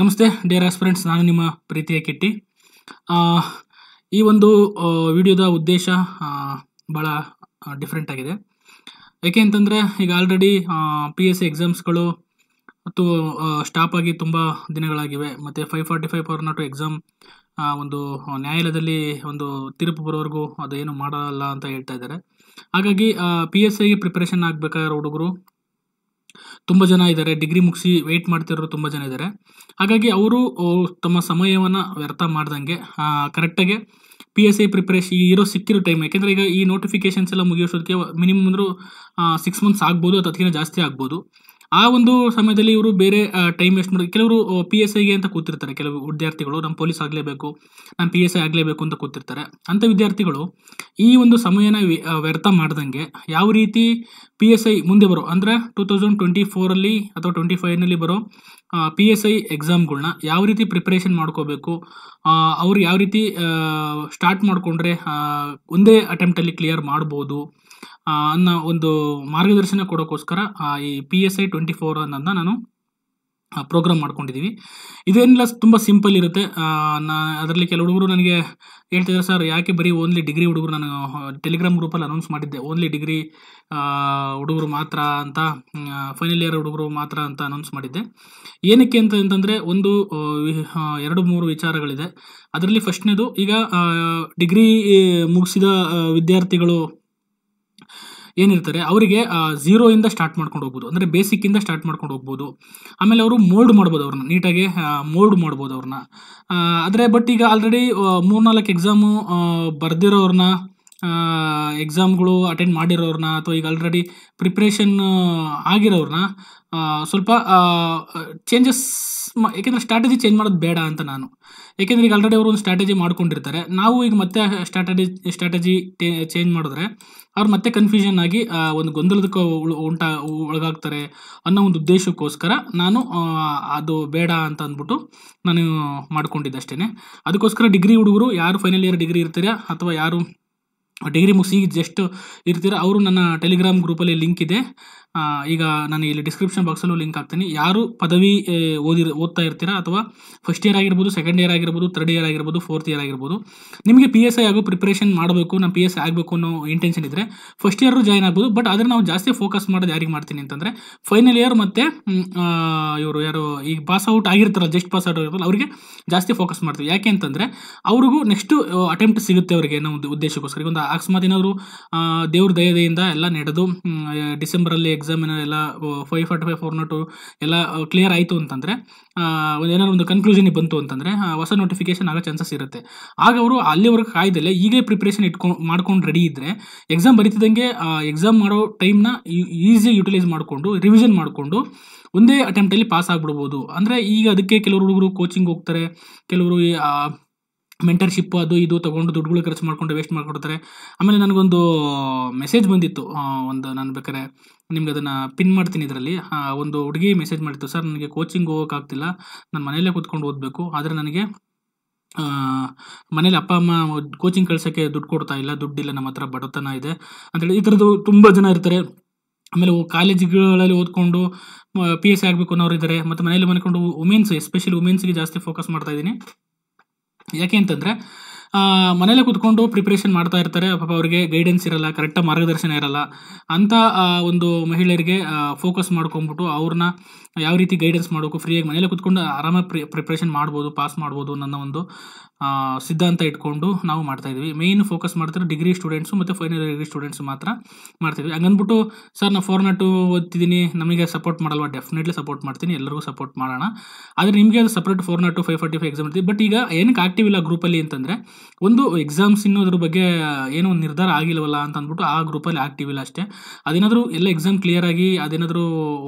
ನಮಸ್ತೆ dear friends ನಾನು ನಿಮ್ಮ ಪ್ರೀತಿಯ ಕಿಟ್ಟಿ ಈ ಒಂದು ವಿಡಿಯೋದ ಉದ್ದೇಶ ಭಾಳ ಡಿಫ್ರೆಂಟ್ ಆಗಿದೆ ಯಾಕೆ ಅಂತಂದರೆ ಈಗ ಆಲ್ರೆಡಿ ಪಿ ಎಸ್ ಸಿ ಎಕ್ಸಾಮ್ಸ್ಗಳು ಮತ್ತು ಸ್ಟಾಪ್ ಆಗಿ ತುಂಬ ದಿನಗಳಾಗಿವೆ ಮತ್ತು five forty five power not exam ಒಂದು ನ್ಯಾಯಾಲಯದಲ್ಲಿ ಒಂದು ತೀರ್ಪು ಬರೋವರೆಗೂ ಅದೇನು ಮಾಡಲ್ಲ ಅಂತ ಹೇಳ್ತಾ ಇದ್ದಾರೆ ಹಾಗಾಗಿ ಪಿ ಎಸ್ ಐಗೆ ಪ್ರಿಪ್ರೇಷನ್ ಆಗಬೇಕಾದ್ರೆ ಹುಡುಗರು ತುಂಬ ಜನ ಇದ್ದಾರೆ ಡಿಗ್ರಿ ಮುಗಿಸಿ ವೆಯ್ಟ್ ಮಾಡ್ತಿರೋರು ತುಂಬ ಜನ ಇದ್ದಾರೆ ಹಾಗಾಗಿ ಅವರು ತಮ್ಮ ಸಮಯವನ್ನು ವ್ಯರ್ಥ ಮಾಡ್ದಂಗೆ ಕರೆಕ್ಟಾಗಿ ಪಿ ಎಸ್ ಐ ಪ್ರಿಪ್ರೇಷನ್ ಇರೋ ಸಿಕ್ಕಿರೋ ಟೈಮ್ ಯಾಕೆಂದರೆ ಈಗ ಈ ನೋಟಿಫಿಕೇಶನ್ಸ್ ಎಲ್ಲ ಮುಗಿಯೋಸೋದಕ್ಕೆ ಮಿನಿಮಮ್ ಅಂದರೂ ಸಿಕ್ಸ್ ಮಂತ್ಸ್ ಆಗ್ಬೋದು ಅಥವಾ ಅದಕ್ಕಿಂತ ಜಾಸ್ತಿ ಆಗ್ಬೋದು ಆ ಒಂದು ಸಮಯದಲ್ಲಿ ಇವರು ಬೇರೆ ಟೈಮ್ ವೇಸ್ಟ್ ಮಾಡಿ ಕೆಲವರು ಪಿ ಎಸ್ ಐಗೆ ಅಂತ ಕೂತಿರ್ತಾರೆ ಕೆಲವು ವಿದ್ಯಾರ್ಥಿಗಳು ನಮ್ಮ ಪೊಲೀಸ್ ಆಗಲೇಬೇಕು ನಾನು ಪಿ ಎಸ್ ಐ ಆಗಲೇಬೇಕು ಅಂತ ಕೂತಿರ್ತಾರೆ ಅಂಥ ವಿದ್ಯಾರ್ಥಿಗಳು ಈ ಒಂದು ಸಮಯನ ವ್ಯರ್ಥ ಮಾಡ್ದಂಗೆ ಯಾವ ರೀತಿ ಪಿ ಎಸ್ ಐ ಮುಂದೆ ಬರೋ ಅಂದರೆ ಟೂ ತೌಸಂಡ್ ಟ್ವೆಂಟಿ ಫೋರಲ್ಲಿ ಅಥವಾ ಟ್ವೆಂಟಿ ಫೈವ್ನಲ್ಲಿ ಬರೋ ಪಿ ಎಸ್ ಐ ಎಕ್ಸಾಮ್ಗಳನ್ನ ಯಾವ ರೀತಿ ಪ್ರಿಪ್ರೇಷನ್ ಮಾಡ್ಕೋಬೇಕು ಅವ್ರು ಯಾವ ರೀತಿ ಸ್ಟಾರ್ಟ್ ಮಾಡಿಕೊಂಡ್ರೆ ಒಂದೇ ಅಟೆಂಪ್ಟಲ್ಲಿ ಕ್ಲಿಯರ್ ಮಾಡ್ಬೋದು ಅನ್ನೋ ಒಂದು ಮಾರ್ಗದರ್ಶನ ಕೊಡೋಕ್ಕೋಸ್ಕರ ಈ P S I twenty four ಅನ್ನೋದನ್ನ ನಾನು ಪ್ರೋಗ್ರಾಮ್ ಮಾಡ್ಕೊಂಡಿದ್ದೀವಿ ಇದೇನಿಲ್ಲ ತುಂಬ ಸಿಂಪಲ್ ಇರುತ್ತೆ ನಾ ಅದರಲ್ಲಿ ಕೆಲವು ಹುಡುಗರು ನನಗೆ ಹೇಳ್ತಿದ್ದಾರೆ ಸರ್ ಯಾಕೆ ಬರೀ ಓನ್ಲಿ ಡಿಗ್ರಿ ಹುಡುಗರು ನಾನು ಟೆಲಿಗ್ರಾಮ್ ಗ್ರೂಪಲ್ಲಿ ಅನೌನ್ಸ್ ಮಾಡಿದ್ದೆ ಓನ್ಲಿ ಡಿಗ್ರಿ ಹುಡುಗರು ಮಾತ್ರ ಅಂತ ಫೈನಲ್ ಇಯರ್ ಹುಡುಗರು ಮಾತ್ರ ಅಂತ ಅನೌನ್ಸ್ ಮಾಡಿದ್ದೆ ಏನಕ್ಕೆ ಅಂತ ಅಂತಂದರೆ ಒಂದು ಎರಡು ಮೂರು ವಿಚಾರಗಳಿದೆ ಅದರಲ್ಲಿ ಫಸ್ಟ್ನೇದು ಈಗ ಡಿಗ್ರಿ ಮುಗಿಸಿದ ವಿದ್ಯಾರ್ಥಿಗಳು ಏನಿರ್ತಾರೆ ಅವರಿಗೆ ಝೀರೋಯಿಂದ ಸ್ಟಾರ್ಟ್ ಮಾಡ್ಕೊಂಡು ಹೋಗ್ಬೋದು ಅಂದರೆ ಬೇಸಿಕ್ಕಿಂದ ಸ್ಟಾರ್ಟ್ ಮಾಡ್ಕೊಂಡು ಹೋಗ್ಬೋದು ಆಮೇಲೆ ಅವರು ಮೋಲ್ಡ್ ಮಾಡ್ಬೋದು ಅವ್ರನ್ನ ನೀಟಾಗಿ ಮೋಲ್ಡ್ ಮಾಡ್ಬೋದು ಅವ್ರನ್ನ ಆದರೆ ಬಟ್ ಈಗ ಆಲ್ರೆಡಿ ನಾಲ್ಕು ಎಕ್ಸಾಮು ಬರ್ದಿರೋರ್ನ ಎಕ್ಸಾಮ್ಗಳು ಅಟೆಂಡ್ ಮಾಡಿರೋರ್ನ ಅಥವಾ ಈಗ ಆಲ್ರೆಡಿ ಪ್ರಿಪ್ರೇಷನ್ ಆಗಿರೋರನ್ನ ಸ್ವಲ್ಪ ಚೇಂಜಸ್ ಏಕೆಂದರೆ ಸ್ಟ್ರಾಟಜಿ ಚೇಂಜ್ ಮಾಡೋದು ಬೇಡ ಅಂತ ನಾನು ಏಕೆಂದರೆ ಈಗ ಆಲ್ರೆಡಿ ಅವರು ಒಂದು ಸ್ಟ್ರಾಟಜಿ ಮಾಡ್ಕೊಂಡಿರ್ತಾರೆ ನಾವು ಈಗ ಮತ್ತೆ ಸ್ಟ್ರಾಟಜಿ ಸ್ಟ್ರಾಟಜಿ ಚೇಂಜ್ ಮಾಡಿದ್ರೆ ಅವ್ರು ಮತ್ತೆ ಕನ್ಫ್ಯೂಷನ್ ಆಗಿ ಒಂದು ಗೊಂದಲದಕ್ಕೆ ಉಂಟ ಒಳಗಾಗ್ತಾರೆ ಅನ್ನೋ ಒಂದು ಉದ್ದೇಶಕ್ಕೋಸ್ಕರ ನಾನು ಅದು ಬೇಡ ಅಂತ ಅಂದ್ಬಿಟ್ಟು ನಾನು ಮಾಡ್ಕೊಂಡಿದ್ದಷ್ಟೇ ಅಷ್ಟೇ ಅದಕ್ಕೋಸ್ಕರ ಡಿಗ್ರಿ ಹುಡುಗರು ಯಾರು ಫೈನಲ್ ಇಯರ್ ಡಿಗ್ರಿ ಇರ್ತೀರಾ ಅಥವಾ ಯಾರು ಡಿಗ್ರಿ ಮುಗಿಸಿ ಜಸ್ಟ್ ಇರ್ತೀರ ಅವರು ನನ್ನ ಟೆಲಿಗ್ರಾಮ್ ಗ್ರೂಪಲ್ಲಿ ಲಿಂಕ್ ಇದೆ ಈಗ ನಾನು ಇಲ್ಲಿ ಡಿಸ್ಕ್ರಿಪ್ಷನ್ ಬಾಕ್ಸಲ್ಲೂ ಲಿಂಕ್ ಹಾಕ್ತೀನಿ ಯಾರು ಪದವಿ ಓದಿ ಓದ್ತಾ ಇರ್ತೀರಾ ಅಥವಾ ಫಸ್ಟ್ ಇಯರ್ ಆಗಿರ್ಬೋದು ಸೆಕೆಂಡ್ ಇಯರ್ ಆಗಿರ್ಬೋದು ಥರ್ಡ್ ಇಯರ್ ಆಗಿರ್ಬೋದು ಫೋರ್ತ್ ಇಯರ್ ಆಗಿರ್ಬೋದು ನಿಮಗೆ ಪಿ ಎಸ್ ಐ ಆಗೋ ಪ್ರಿಪ್ರೇಷನ್ ಮಾಡಬೇಕು ನಾನು ಪಿ ಎಸ್ ಐ ಆಗಬೇಕು ಅನ್ನೋ ಇಂಟೆನ್ಷನ್ ಇದ್ದರೆ ಫಸ್ಟ್ ಇಯರು ಜಾಯ್ನ್ ಆಗ್ಬೋದು ಬಟ್ ಆದರೆ ನಾವು ಜಾಸ್ತಿ ಫೋಕಸ್ ಮಾಡೋದು ಯಾರಿಗೆ ಮಾಡ್ತೀನಿ ಅಂತಂದರೆ ಫೈನಲ್ ಇಯರ್ ಮತ್ತು ಇವರು ಯಾರು ಈಗ ಪಾಸ್ ಔಟ್ ಆಗಿರ್ತಾರಲ್ಲ ಜಸ್ಟ್ ಪಾಸ್ ಔಟ್ ಆಗಿರ್ತಾರಲ್ಲ ಅವರಿಗೆ ಜಾಸ್ತಿ ಫೋಕಸ್ ಮಾಡ್ತೀವಿ ಯಾಕೆ ಅಂತಂದರೆ ಅವ್ರಿಗೂ ನೆಕ್ಸ್ಟು ಅಟೆಂಪ್ಟ್ ಸಿಗುತ್ತೆ ಅವರಿಗೆ ಒಂದು ಉದ್ದೇಶಕ್ಕೋಸ್ಕರ ಒಂದು ಅಕಸ್ಮಾತ್ ಏನಾದರೂ ದೇವ್ರ ದಯದೆಯಿಂದ ಎಲ್ಲ ನಡೆದು ಡಿಸೆಂಬರಲ್ಲಿ ಎಕ್ಸಾಮ್ ಎಕ್ಸಾಮಿನರ್ ಎಲ್ಲ five forty five four not ಎಲ್ಲ ಕ್ಲಿಯರ್ ಆಯಿತು ಅಂತಂದರೆ ಏನಾದ್ರು ಒಂದು ಕನ್ಕ್ಲೂಷನ್ಗೆ ಬಂತು ಅಂತಂದರೆ ಹೊಸ ನೋಟಿಫಿಕೇಶನ್ ಆಗೋ ಚಾನ್ಸಸ್ ಇರುತ್ತೆ ಆಗ ಅವರು ಅಲ್ಲಿವರೆಗೆ ಕಾಯ್ದಲ್ಲೇ ಈಗಲೇ ಪ್ರಿಪ್ರೇಷನ್ ಇಟ್ಕೊಂಡು ಮಾಡ್ಕೊಂಡು ರೆಡಿ ಇದ್ದರೆ ಎಕ್ಸಾಮ್ ಬರೀತಿದ್ದಂಗೆ ಎಕ್ಸಾಮ್ ಮಾಡೋ ಟೈಮ್ನ ಈಸಿಯಾಗಿ ಯುಟಿಲೈಸ್ ಮಾಡಿಕೊಂಡು ರಿವಿಷನ್ ಮಾಡಿಕೊಂಡು ಒಂದೇ ಅಟೆಂಪ್ಟಲ್ಲಿ ಪಾಸ್ ಆಗಿಬಿಡ್ಬೋದು ಅಂದರೆ ಈಗ ಅದಕ್ಕೆ ಕೆಲವರು ಹುಡುಗರು ಕೋಚಿಂಗ್ ಹೋಗ್ತಾರೆ ಕೆಲವರು ಮೆಂಟರ್ಶಿಪ್ ಅದು ಇದು ತೊಗೊಂಡು ದುಡ್ಡುಗಳು ಖರ್ಚು ಮಾಡಿಕೊಂಡು ವೇಸ್ಟ್ ಮಾಡಿಕೊಡ್ತಾರೆ ಆಮೇಲೆ ನನಗೊಂದು ಮೆಸೇಜ್ ಬಂದಿತ್ತು ಒಂದು ನಾನು ಬೇಕಾದ್ರೆ ನಿಮ್ಗೆ ಅದನ್ನು ಪಿನ್ ಮಾಡ್ತೀನಿ ಇದರಲ್ಲಿ ಒಂದು ಹುಡುಗಿ ಮೆಸೇಜ್ ಮಾಡಿತ್ತು ಸರ್ ನನಗೆ ಕೋಚಿಂಗ್ ಹೋಗೋಕ್ಕಾಗ್ತಿಲ್ಲ ನಾನು ಮನೆಯಲ್ಲೇ ಕೂತ್ಕೊಂಡು ಓದಬೇಕು ಆದರೆ ನನಗೆ ಮನೇಲಿ ಅಪ್ಪ ಅಮ್ಮ ಕೋಚಿಂಗ್ ಕಳ್ಸೋಕ್ಕೆ ದುಡ್ಡು ಕೊಡ್ತಾ ಇಲ್ಲ ದುಡ್ಡಿಲ್ಲ ನಮ್ಮ ಹತ್ರ ಬಡತನ ಇದೆ ಅಂತೇಳಿ ಈ ಥರದ್ದು ತುಂಬ ಜನ ಇರ್ತಾರೆ ಆಮೇಲೆ ಕಾಲೇಜ್ಗಳಲ್ಲಿ ಓದ್ಕೊಂಡು ಪಿ ಎಸ್ ಸಿ ಆಗಬೇಕು ಅನ್ನೋರು ಇದ್ದಾರೆ ಮತ್ತು ಮನೇಲಿ ಮನ್ಕೊಂಡು ವುಮೆನ್ಸ್ ಎಸ್ಪೆಷಲಿ ವುಮೆನ್ಸ್ಗೆ ಜಾಸ್ತಿ ಫೋಕಸ್ ಮಾಡ್ತಾ ಇದ್ದೀನಿ ಯಾಕೆ ಅಂತಂದರೆ ಮನೇಲೆ ಕೂತ್ಕೊಂಡು ಪ್ರಿಪ್ರೇಷನ್ ಮಾಡ್ತಾ ಇರ್ತಾರೆ ಪಾಪ ಅವರಿಗೆ ಗೈಡೆನ್ಸ್ ಇರಲ್ಲ ಕರೆಕ್ಟಾಗಿ ಮಾರ್ಗದರ್ಶನ ಇರಲ್ಲ ಅಂಥ ಒಂದು ಮಹಿಳೆಯರಿಗೆ ಫೋಕಸ್ ಮಾಡ್ಕೊಂಬಿಟ್ಟು ಅವ್ರನ್ನ ಯಾವ ರೀತಿ ಗೈಡೆನ್ಸ್ ಮಾಡಬೇಕು ಫ್ರೀಯಾಗಿ ಮನೇಲೆ ಕೂತ್ಕೊಂಡು ಆರಾಮಾಗಿ ಪ್ರಿ ಪ್ರಿಪ್ರೇಷನ್ ಮಾಡ್ಬೋದು ಪಾಸ್ ಮಾಡ್ಬೋದು ಅನ್ನೋ ಒಂದು ಸಿದ್ಧಾಂತ ಇಟ್ಕೊಂಡು ನಾವು ಮಾಡ್ತಾಯಿದ್ವಿ ಮೇಯ್ನ್ ಫೋಕಸ್ ಮಾಡ್ತಾರೆ ಡಿಗ್ರಿ ಸ್ಟೂಡೆಂಟ್ಸು ಮತ್ತು ಫೈನಲ್ ಡಿಗ್ರಿ ಸ್ಟೂಡೆಂಟ್ಸ್ ಮಾತ್ರ ಮಾಡ್ತಿದ್ವಿ ಹಂಗಂದ್ಬಿಟ್ಟು ಸರ್ ನಾನು ಫೋರ್ ನಾಟು ಓದ್ತಿದ್ದೀನಿ ನಮಗೆ ಸಪೋರ್ಟ್ ಮಾಡಲ್ವಾ ಡೆಫಿನೆಟ್ಲಿ ಸಪೋರ್ಟ್ ಮಾಡ್ತೀನಿ ಎಲ್ಲರಿಗೂ ಸಪೋರ್ಟ್ ಮಾಡೋಣ ಆದರೆ ನಿಮಗೆ ಅದು separate four not five forty five exam ಇರ್ತೀವಿ ಬಟ್ ಈಗ ಏನಕ್ಕೆ ಆಕ್ಟಿವ್ ಇಲ್ಲ ಗ್ರೂಪಲ್ಲಿ ಅಂತಂದರೆ ಒಂದು ಎಕ್ಸಾಮ್ಸ್ ಇನ್ನೋದ್ರ ಬಗ್ಗೆ ಏನೋ ಒಂದು ನಿರ್ಧಾರ ಆಗಿಲ್ಲವಲ್ಲ ಅಂತ ಅಂದ್ಬಿಟ್ಟು ಆ ಗ್ರೂಪಲ್ಲಿ ಆಕ್ಟಿವ್ ಇಲ್ಲ ಅಷ್ಟೇ ಅದೇನಾದರೂ ಎಲ್ಲ ಎಕ್ಸಾಮ್ ಕ್ಲಿಯರ್ ಆಗಿ ಅದೇನಾದರೂ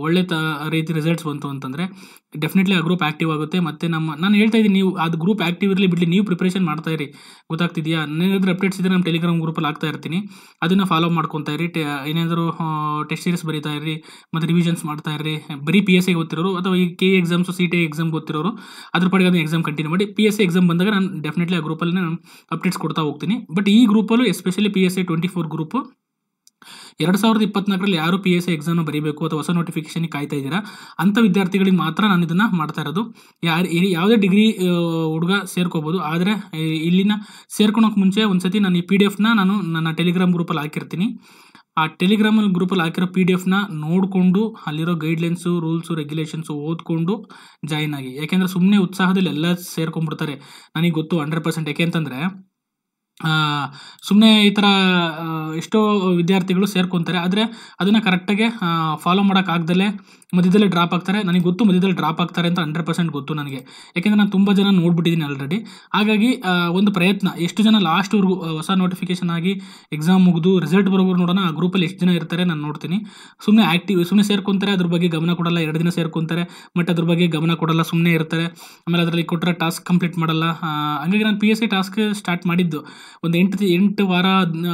ಒಳ್ಳೆ ತ ರೀತಿ ರಿಸಲ್ಟ್ ಅಪ್ಡೇಟ್ಸ್ ಬಂತು ಅಂತಂದರೆ ಡೆಫಿನೆಟ್ಲಿ ಆ ಗ್ರೂಪ್ ಆಕ್ಟಿವ್ ಆಗುತ್ತೆ ಮತ್ತು ನಮ್ಮ ನಾನು ಹೇಳ್ತಾ ಇದ್ದೀನಿ ನೀವು ಅದು ಗ್ರೂಪ್ ಆಕ್ಟಿವ್ ಇರಲಿ ಬಿಡಲಿ ನೀವು ಪ್ರಿಪ್ರೇಷನ್ ಮಾಡ್ತಾ ಇರಿ ಗೊತ್ತಾಗ್ತಿದೆಯಾ ಹೇಳಿದ್ರೆ ಅಪ್ಡೇಟ್ಸ್ ಇದ್ದರೆ ನಮ್ಮ ಟೆಲಿಗ್ರಾಮ್ ಗ್ರೂಪಲ್ಲಿ ಆಗ್ತಾ ಇರ್ತೀನಿ ಅದನ್ನು ಫಾಲೋ ಮಾಡ್ಕೊತಾ ಇರಿ ಟೆ ಏನಾದರೂ ಟೆಸ್ಟ್ ಸೀರೀಸ್ ಬರೀತಾ ಇರಿ ಮತ್ತು ರಿವಿಷನ್ಸ್ ಮಾಡ್ತಾ ಇರಿ ಬರೀ ಪಿ ಎಸ್ ಐ ಗೊತ್ತಿರೋರು ಅಥವಾ ಈ K exams C T exam ಗೊತ್ತಿರೋರು ಅದ್ರ ಪಡೆಗೆ ಅದನ್ನು ಎಕ್ಸಾಮ್ ಕಂಟಿನ್ಯೂ ಮಾಡಿ ಪಿ ಎಸ್ ಐ ಎಕ್ಸಾಮ್ ಬಂದಾಗ ನಾನು ಡೆಫಿನೆಟ್ಲಿ ಆ ಗ್ರೂಪಲ್ಲಿ ನಾನು ಅಪ್ಡೇಟ್ಸ್ ಕೊಡ್ತಾ ಹೋಗ್ತೀನಿ ಬಟ್ ಈ ಗ್ರೂಪಲ್ಲೂ especially P S I twenty four group ಎರಡು ಸಾವಿರದ ಇಪ್ಪತ್ನಾಲ್ಕರಲ್ಲಿ ಯಾರು ಪಿ ಎಸ್ ಸಿ ಎಕ್ಸಾಮ್ ಬರೀಬೇಕು ಅಥವಾ ಹೊಸ ನೋಟಿಫಿಕೇಷನ್ಗೆ ಕಾಯ್ತಾ ಇದ್ದೀರಾ ಅಂಥ ವಿದ್ಯಾರ್ಥಿಗಳಿಗೆ ಮಾತ್ರ ನಾನು ಇದನ್ನು ಮಾಡ್ತಾ ಇರೋದು ಯಾರು ಯಾವುದೇ ಡಿಗ್ರಿ ಹುಡುಗ ಸೇರ್ಕೋಬೋದು ಆದರೆ ಇಲ್ಲಿನ ಸೇರ್ಕೊಳೋಕೆ ಮುಂಚೆ ಒಂದು ನಾನು ಈ ಪಿ ಡಿ ಎಫ್ನ ನಾನು ನನ್ನ ಟೆಲಿಗ್ರಾಮ್ ಗ್ರೂಪಲ್ಲಿ ಹಾಕಿರ್ತೀನಿ ಆ ಟೆಲಿಗ್ರಾಮಲ್ಲಿ ಗ್ರೂಪಲ್ಲಿ ಹಾಕಿರೋ ಪಿ ಡಿ ಎಫ್ನ ನೋಡಿಕೊಂಡು ಅಲ್ಲಿರೋ ಗೈಡ್ಲೈನ್ಸು ರೂಲ್ಸು ರೆಗ್ಯುಲೇಷನ್ಸು ಓದ್ಕೊಂಡು ಜಾಯ್ನ್ ಆಗಿ ಯಾಕೆಂದರೆ ಸುಮ್ಮನೆ ಉತ್ಸಾಹದಲ್ಲಿ ಎಲ್ಲ ಸೇರ್ಕೊಂಡ್ಬಿಡ್ತಾರೆ ನನಗೆ ಗೊತ್ತು ಹಂಡ್ರೆಡ್ ಪರ್ಸೆಂಟ್ ಯಾಕೆ ಅಂತಂದರೆ ಸುಮ್ಮನೆ ಈ ಥರ ಎಷ್ಟೋ ವಿದ್ಯಾರ್ಥಿಗಳು ಸೇರ್ಕೊತಾರೆ ಆದರೆ ಅದನ್ನು ಕರೆಕ್ಟಾಗಿ ಫಾಲೋ ಮಾಡೋಕ್ಕಾಗ್ದಲೆ ಮಧ್ಯದಲ್ಲಿ ಡ್ರಾಪ್ ಆಗ್ತಾರೆ ನನಗೆ ಗೊತ್ತು ಮಧ್ಯದಲ್ಲಿ ಡ್ರಾಪ್ ಆಗ್ತಾರೆ ಅಂತ ಹಂಡ್ರೆಡ್ ಪರ್ಸೆಂಟ್ ಗೊತ್ತು ನನಗೆ ಯಾಕೆಂದರೆ ನಾನು ತುಂಬ ಜನ ನೋಡ್ಬಿಟ್ಟಿದ್ದೀನಿ ಆಲ್ರೆಡಿ ಹಾಗಾಗಿ ಒಂದು ಪ್ರಯತ್ನ ಎಷ್ಟು ಜನ ಲಾಸ್ಟ್ವರೆಗೂ ಹೊಸ ನೋಟಿಫಿಕೇಷನ್ ಆಗಿ ಎಕ್ಸಾಮ್ ಮುಗಿದು ರಿಸಲ್ಟ್ ಬರೋವ್ರು ನೋಡೋಣ ಆ ಗ್ರೂಪಲ್ಲಿ ಎಷ್ಟು ಜನ ಇರ್ತಾರೆ ನಾನು ನೋಡ್ತೀನಿ ಸುಮ್ಮನೆ ಆ್ಯಕ್ಟಿವ್ ಸುಮ್ಮನೆ ಸೇರ್ಕೊತಾರೆ ಅದ್ರ ಬಗ್ಗೆ ಗಮನ ಕೊಡಲ್ಲ ಎರಡು ದಿನ ಸೇರ್ಕೊತಾರೆ ಬಟ್ ಅದ್ರ ಬಗ್ಗೆ ಗಮನ ಕೊಡಲ್ಲ ಸುಮ್ಮನೆ ಇರ್ತಾರೆ ಆಮೇಲೆ ಅದರಲ್ಲಿ ಕೊಟ್ಟರೆ ಟಾಸ್ಕ್ ಕಂಪ್ಲೀಟ್ ಮಾಡಲ್ಲ ಹಾಗಾಗಿ ನಾನು P S C task start ಮಾಡಿದ್ದು ಒಂದು ಎಂಟು ಎಂಟು ವಾರ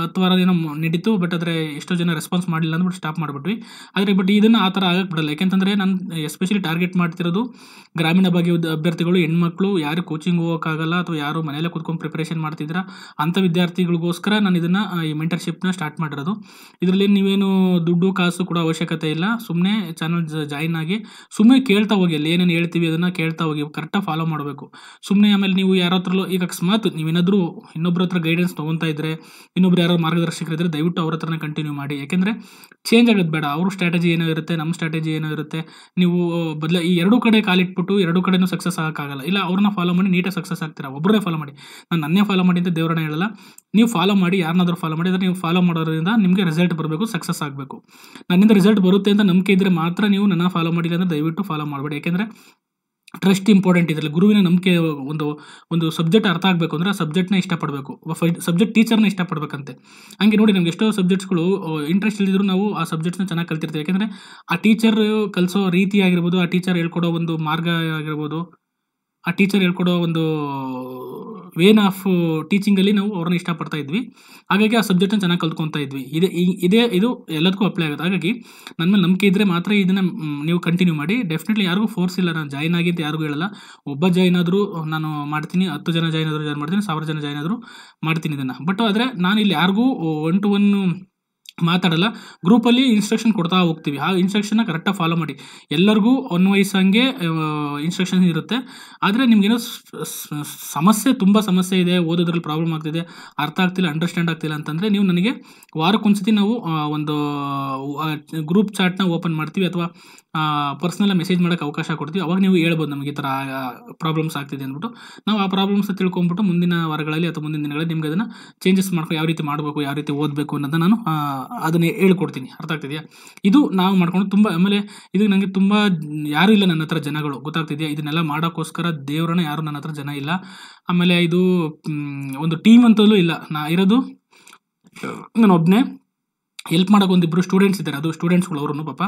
ಹತ್ತು ವಾರ ದಿನ ನಡೀತು ಬಟ್ ಆದರೆ ಎಷ್ಟೋ ಜನ ರೆಸ್ಪಾನ್ಸ್ ಮಾಡಿಲ್ಲ ಅಂದ್ಬಿಟ್ಟು ಸ್ಟಾಪ್ ಮಾಡಿಬಿಟ್ವಿ ಆದರೆ ಬಟ್ ಇದನ್ನು ಆ ಥರ ಆಗಕ್ಕೆ ಬಿಡಲ್ಲ ಯಾಕೆಂತಂದ್ರೆ ನಾನು ಎಸ್ಪೆಷಲಿ ಟಾರ್ಗೆಟ್ ಮಾಡ್ತಿರೋದು ಗ್ರಾಮೀಣ ಬಗ್ಗೆ ಅಭ್ಯರ್ಥಿಗಳು ಹೆಣ್ಮಕ್ಳು ಯಾರು ಕೋಚಿಂಗ್ ಹೋಗೋಕ್ಕಾಗಲ್ಲ ಅಥವಾ ಯಾರು ಮನೆಯಲ್ಲೇ ಕುತ್ಕೊಂಡು ಪ್ರಿಪ್ರೇಷನ್ ಮಾಡ್ತಿದ್ರ ಅಂಥ ವಿದ್ಯಾರ್ಥಿಗಳಿಗೋಸ್ಕರ ನಾನು ಇದನ್ನು ಈ ಮೆಂಟರ್ಶಿಪ್ನ ಸ್ಟಾರ್ಟ್ ಮಾಡಿರೋದು ಇದರಲ್ಲಿ ನೀವೇನು ದುಡ್ಡು ಕಾಸು ಕೂಡ ಅವಶ್ಯಕತೆ ಇಲ್ಲ ಸುಮ್ಮನೆ ಚಾನಲ್ ಜಾಯಿನ್ ಆಗಿ ಸುಮ್ಮನೆ ಕೇಳ್ತಾ ಹೋಗಿ ಅಲ್ಲಿ ಏನೇನು ಹೇಳ್ತೀವಿ ಅದನ್ನು ಕೇಳ್ತಾ ಹೋಗಿ ಕರೆಕ್ಟಾಗಿ ಫಾಲೋ ಮಾಡಬೇಕು ಸುಮ್ಮನೆ ಆಮೇಲೆ ನೀವು ಯಾರ ಹತ್ರಲ್ಲೂ ಈಗ ಅಕಸ್ಮಾತ್ ನೀವೇನಾದರೂ ಇನ್ನೊಬ್ಬರ ಹತ್ರ ಗೈಡೆನ್ಸ್ ತೊಗೊತಾ ಇದ್ದರೆ ಇನ್ನೊಬ್ರು ಯಾರೋ ಮಾರ್ಗದರ್ಶಕರಿದ್ದರೆ ದಯವಿಟ್ಟು ಅವ್ರ ಹತ್ರನೇ ಕಂಟಿನ್ಯೂ ಮಾಡಿ ಯಾಕೆಂದರೆ ಚೇಂಜ್ ಆಗೋದು ಬೇಡ ಅವ್ರ ಸ್ಟ್ರಾಟಜಿ ಏನೋ ಇರುತ್ತೆ ನಮ್ಮ ಸ್ಟ್ರಾಟಜಿ ಏನೋ ಇರುತ್ತೆ ನೀವು ಬದಲ ಈ ಎರಡು ಕಡೆ ಕಾಲಿಟ್ಬಿಟ್ಟು ಎರಡು ಕಡೆನೂ ಸಕ್ಸಸ್ ಆಗೋಕ್ಕಾಗಲ್ಲ ಇಲ್ಲ ಅವ್ರನ್ನ ಫಾಲೋ ಮಾಡಿ ನೀಟಾಗಿ ಸಕ್ಸಸ್ ಆಗ್ತೀರಾ ಒಬ್ಬರೇ ಫಾಲೋ ಮಾಡಿ ನಾನು ನನ್ನೇ ಫಾಲೋ ಮಾಡಿ ಅಂತ ದೇವರನ್ನ ಹೇಳಲ್ಲ ನೀವು ಫಾಲೋ ಮಾಡಿ ಯಾರನ್ನಾದರೂ ಫಾಲೋ ಮಾಡಿ ಅಂದರೆ ನೀವು ಫಾಲೋ ಮಾಡೋದ್ರಿಂದ ನಿಮಗೆ ರಿಸಲ್ಟ್ ಬರಬೇಕು ಸಕ್ಸಸ್ ಆಗಬೇಕು ನನ್ನಿಂದ ರಿಸಲ್ಟ್ ಬರುತ್ತೆ ಅಂತ ನಂಬಿಕೆ ಇದ್ದರೆ ಮಾತ್ರ ನೀವು ನನ್ನ ಫಾಲೋ ಮಾಡಿಲ್ಲ ಅಂದರೆ ದಯವಿಟ್ಟು ಫಾಲೋ ಮಾಡಬೇಡಿ ಯಾಕೆಂದರೆ ಟ್ರಸ್ಟ್ ಇಂಪಾರ್ಟೆಂಟ್ ಇದರಲ್ಲಿ ಗುರುವಿನ ನಂಬಿಕೆ ಒಂದು ಒಂದು ಸಬ್ಜೆಕ್ಟ್ ಅರ್ಥ ಆಗಬೇಕು ಅಂದರೆ ಆ ಸಬ್ಜೆಕ್ಟ್ನ ಇಷ್ಟಪಡಬೇಕು ಸಬ್ಜೆಕ್ಟ್ ಟೀಚರ್ನ ಇಷ್ಟಪಡಬೇಕಂತೆ ಹಾಗೆ ನೋಡಿ ನಮ್ಗೆ ಎಷ್ಟೋ ಸಬ್ಜೆಕ್ಟ್ಸ್ಗಳು ಇಂಟ್ರೆಸ್ಟ್ ಇಲ್ಲದಿದ್ರು ನಾವು ಆ ಸಬ್ಜೆಕ್ಟ್ಸ್ನ ಚೆನ್ನಾಗಿ ಕಲ್ತಿರ್ತೀವಿ ಯಾಕಂದರೆ ಆ ಟೀಚರ್ ಕಲಿಸೋ ರೀತಿ ಆಗಿರ್ಬೋದು ಆ ಟೀಚರ್ ಹೇಳ್ಕೊಡೋ ಒಂದು ಮಾರ್ಗ ಆಗಿರ್ಬೋದು ಆ ಟೀಚರ್ ಹೇಳ್ಕೊಡೋ ಒಂದು ವೇನ್ ಆಫ್ ಟೀಚಿಂಗಲ್ಲಿ ನಾವು ಅವ್ರನ್ನ ಇಷ್ಟಪಡ್ತಾ ಇದ್ವಿ ಹಾಗಾಗಿ ಆ ಸಬ್ಜೆಕ್ಟನ್ನು ಚೆನ್ನಾಗಿ ಕಲ್ತ್ಕೊತಾ ಇದ್ವಿ ಇದೇ ಇದೇ ಇದು ಎಲ್ಲದಕ್ಕೂ ಅಪ್ಲೈ ಆಗುತ್ತೆ ಹಾಗಾಗಿ ನನ್ನ ಮೇಲೆ ನಂಬಿಕೆ ಇದ್ದರೆ ಮಾತ್ರ ಇದನ್ನು ನೀವು ಕಂಟಿನ್ಯೂ ಮಾಡಿ ಡೆಫಿನೆಟ್ಲಿ ಯಾರಿಗೂ ಫೋರ್ಸ್ ಇಲ್ಲ ನಾನು ಜಾಯ್ನ್ ಆಗಿದ್ದು ಯಾರಿಗೂ ಹೇಳಲ್ಲ ಒಬ್ಬ ಜಾಯ್ನ್ ಆದರೂ ನಾನು ಮಾಡ್ತೀನಿ ಹತ್ತು ಜನ ಜಾಯ್ನ್ ಆದರೂ ಜಾಯ್ನ್ ಮಾಡ್ತೀನಿ ಸಾವಿರ ಜನ ಜಾಯ್ನ್ ಆದರೂ ಮಾಡ್ತೀನಿ ಇದನ್ನು ಬಟ್ ಆದರೆ ನಾನು ಇಲ್ಲಿ ಯಾರಿಗೂ ಒನ್ ಟು ಒನ್ ಮಾತಾಡಲ್ಲ ಗ್ರೂಪಲ್ಲಿ ಇನ್ಸ್ಟ್ರಕ್ಷನ್ ಕೊಡ್ತಾ ಹೋಗ್ತೀವಿ ಆ ಇನ್ಸ್ಟ್ರಕ್ಷನ್ನ ಕರೆಕ್ಟಾಗಿ ಫಾಲೋ ಮಾಡಿ ಎಲ್ಲರಿಗೂ ಅನ್ವಯಿಸಂಗೆ ಇನ್ಸ್ಟ್ರಕ್ಷನ್ ಇರುತ್ತೆ ಆದರೆ ನಿಮಗೇನೋ ಸಮಸ್ಯೆ ತುಂಬ ಸಮಸ್ಯೆ ಇದೆ ಓದೋದ್ರಲ್ಲಿ ಪ್ರಾಬ್ಲಮ್ ಆಗ್ತಿದೆ ಅರ್ಥ ಆಗ್ತಿಲ್ಲ ಅಂಡರ್ಸ್ಟ್ಯಾಂಡ್ ಆಗ್ತಿಲ್ಲ ಅಂತಂದರೆ ನೀವು ನನಗೆ ವಾರಕ್ಕೊಂದ್ಸತಿ ನಾವು ಒಂದು ಗ್ರೂಪ್ ಚಾಟ್ನ ಓಪನ್ ಮಾಡ್ತೀವಿ ಅಥವಾ ಪರ್ಸ್ನಲ್ಲ ಮೆಸೇಜ್ ಮಾಡೋಕ್ಕೆ ಅವಕಾಶ ಕೊಡ್ತೀವಿ ಅವಾಗ ನೀವು ಹೇಳ್ಬೋದು ನಮಗೆ ಈ ಥರ ಪ್ರಾಬ್ಲಮ್ಸ್ ಆಗ್ತಿದೆ ಅಂದ್ಬಿಟ್ಟು ನಾವು ಆ ಪ್ರಾಬ್ಲಮ್ಸ್ ತಿಳ್ಕೊಂಬಿಟ್ಟು ಮುಂದಿನ ವಾರಗಳಲ್ಲಿ ಅಥವಾ ಮುಂದಿನ ದಿನಗಳಲ್ಲಿ ನಿಮಗೆ ಅದನ್ನು ಚೇಂಜಸ್ ಮಾಡ್ಕೊಂಡು ಯಾವ ರೀತಿ ಮಾಡಬೇಕು ಯಾವ ರೀತಿ ಓದಬೇಕು ಅನ್ನೋದನ್ನು ನಾನು ಅದನ್ನೇ ಹೇಳ್ಕೊಡ್ತೀನಿ ಅರ್ಥ ಆಗ್ತಿದೆಯಾ ಇದು ನಾವು ಮಾಡ್ಕೊಂಡು ತುಂಬ ಆಮೇಲೆ ಇದು ನನಗೆ ತುಂಬ ಯಾರೂ ಇಲ್ಲ ನನ್ನ ಹತ್ರ ಜನಗಳು ಗೊತ್ತಾಗ್ತಿದೆಯಾ ಇದನ್ನೆಲ್ಲ ಮಾಡೋಕ್ಕೋಸ್ಕರ ದೇವರನ್ನ ಯಾರು ನನ್ನ ಹತ್ರ ಜನ ಇಲ್ಲ ಆಮೇಲೆ ಇದು ಒಂದು ಟೀಮ್ ಅಂತಲೂ ಇಲ್ಲ ನಾ ಇರೋದು ನಾನು ಒಬ್ಬನೇ ಹೆಲ್ಪ್ ಮಾಡೋಕೆ ಒಂದಿಬ್ಬರು ಸ್ಟೂಡೆಂಟ್ಸ್ ಇದ್ದಾರೆ ಅದು ಸ್ಟೂಡೆಂಟ್ಸ್ಗಳು ಅವರನ್ನು ಪಾಪ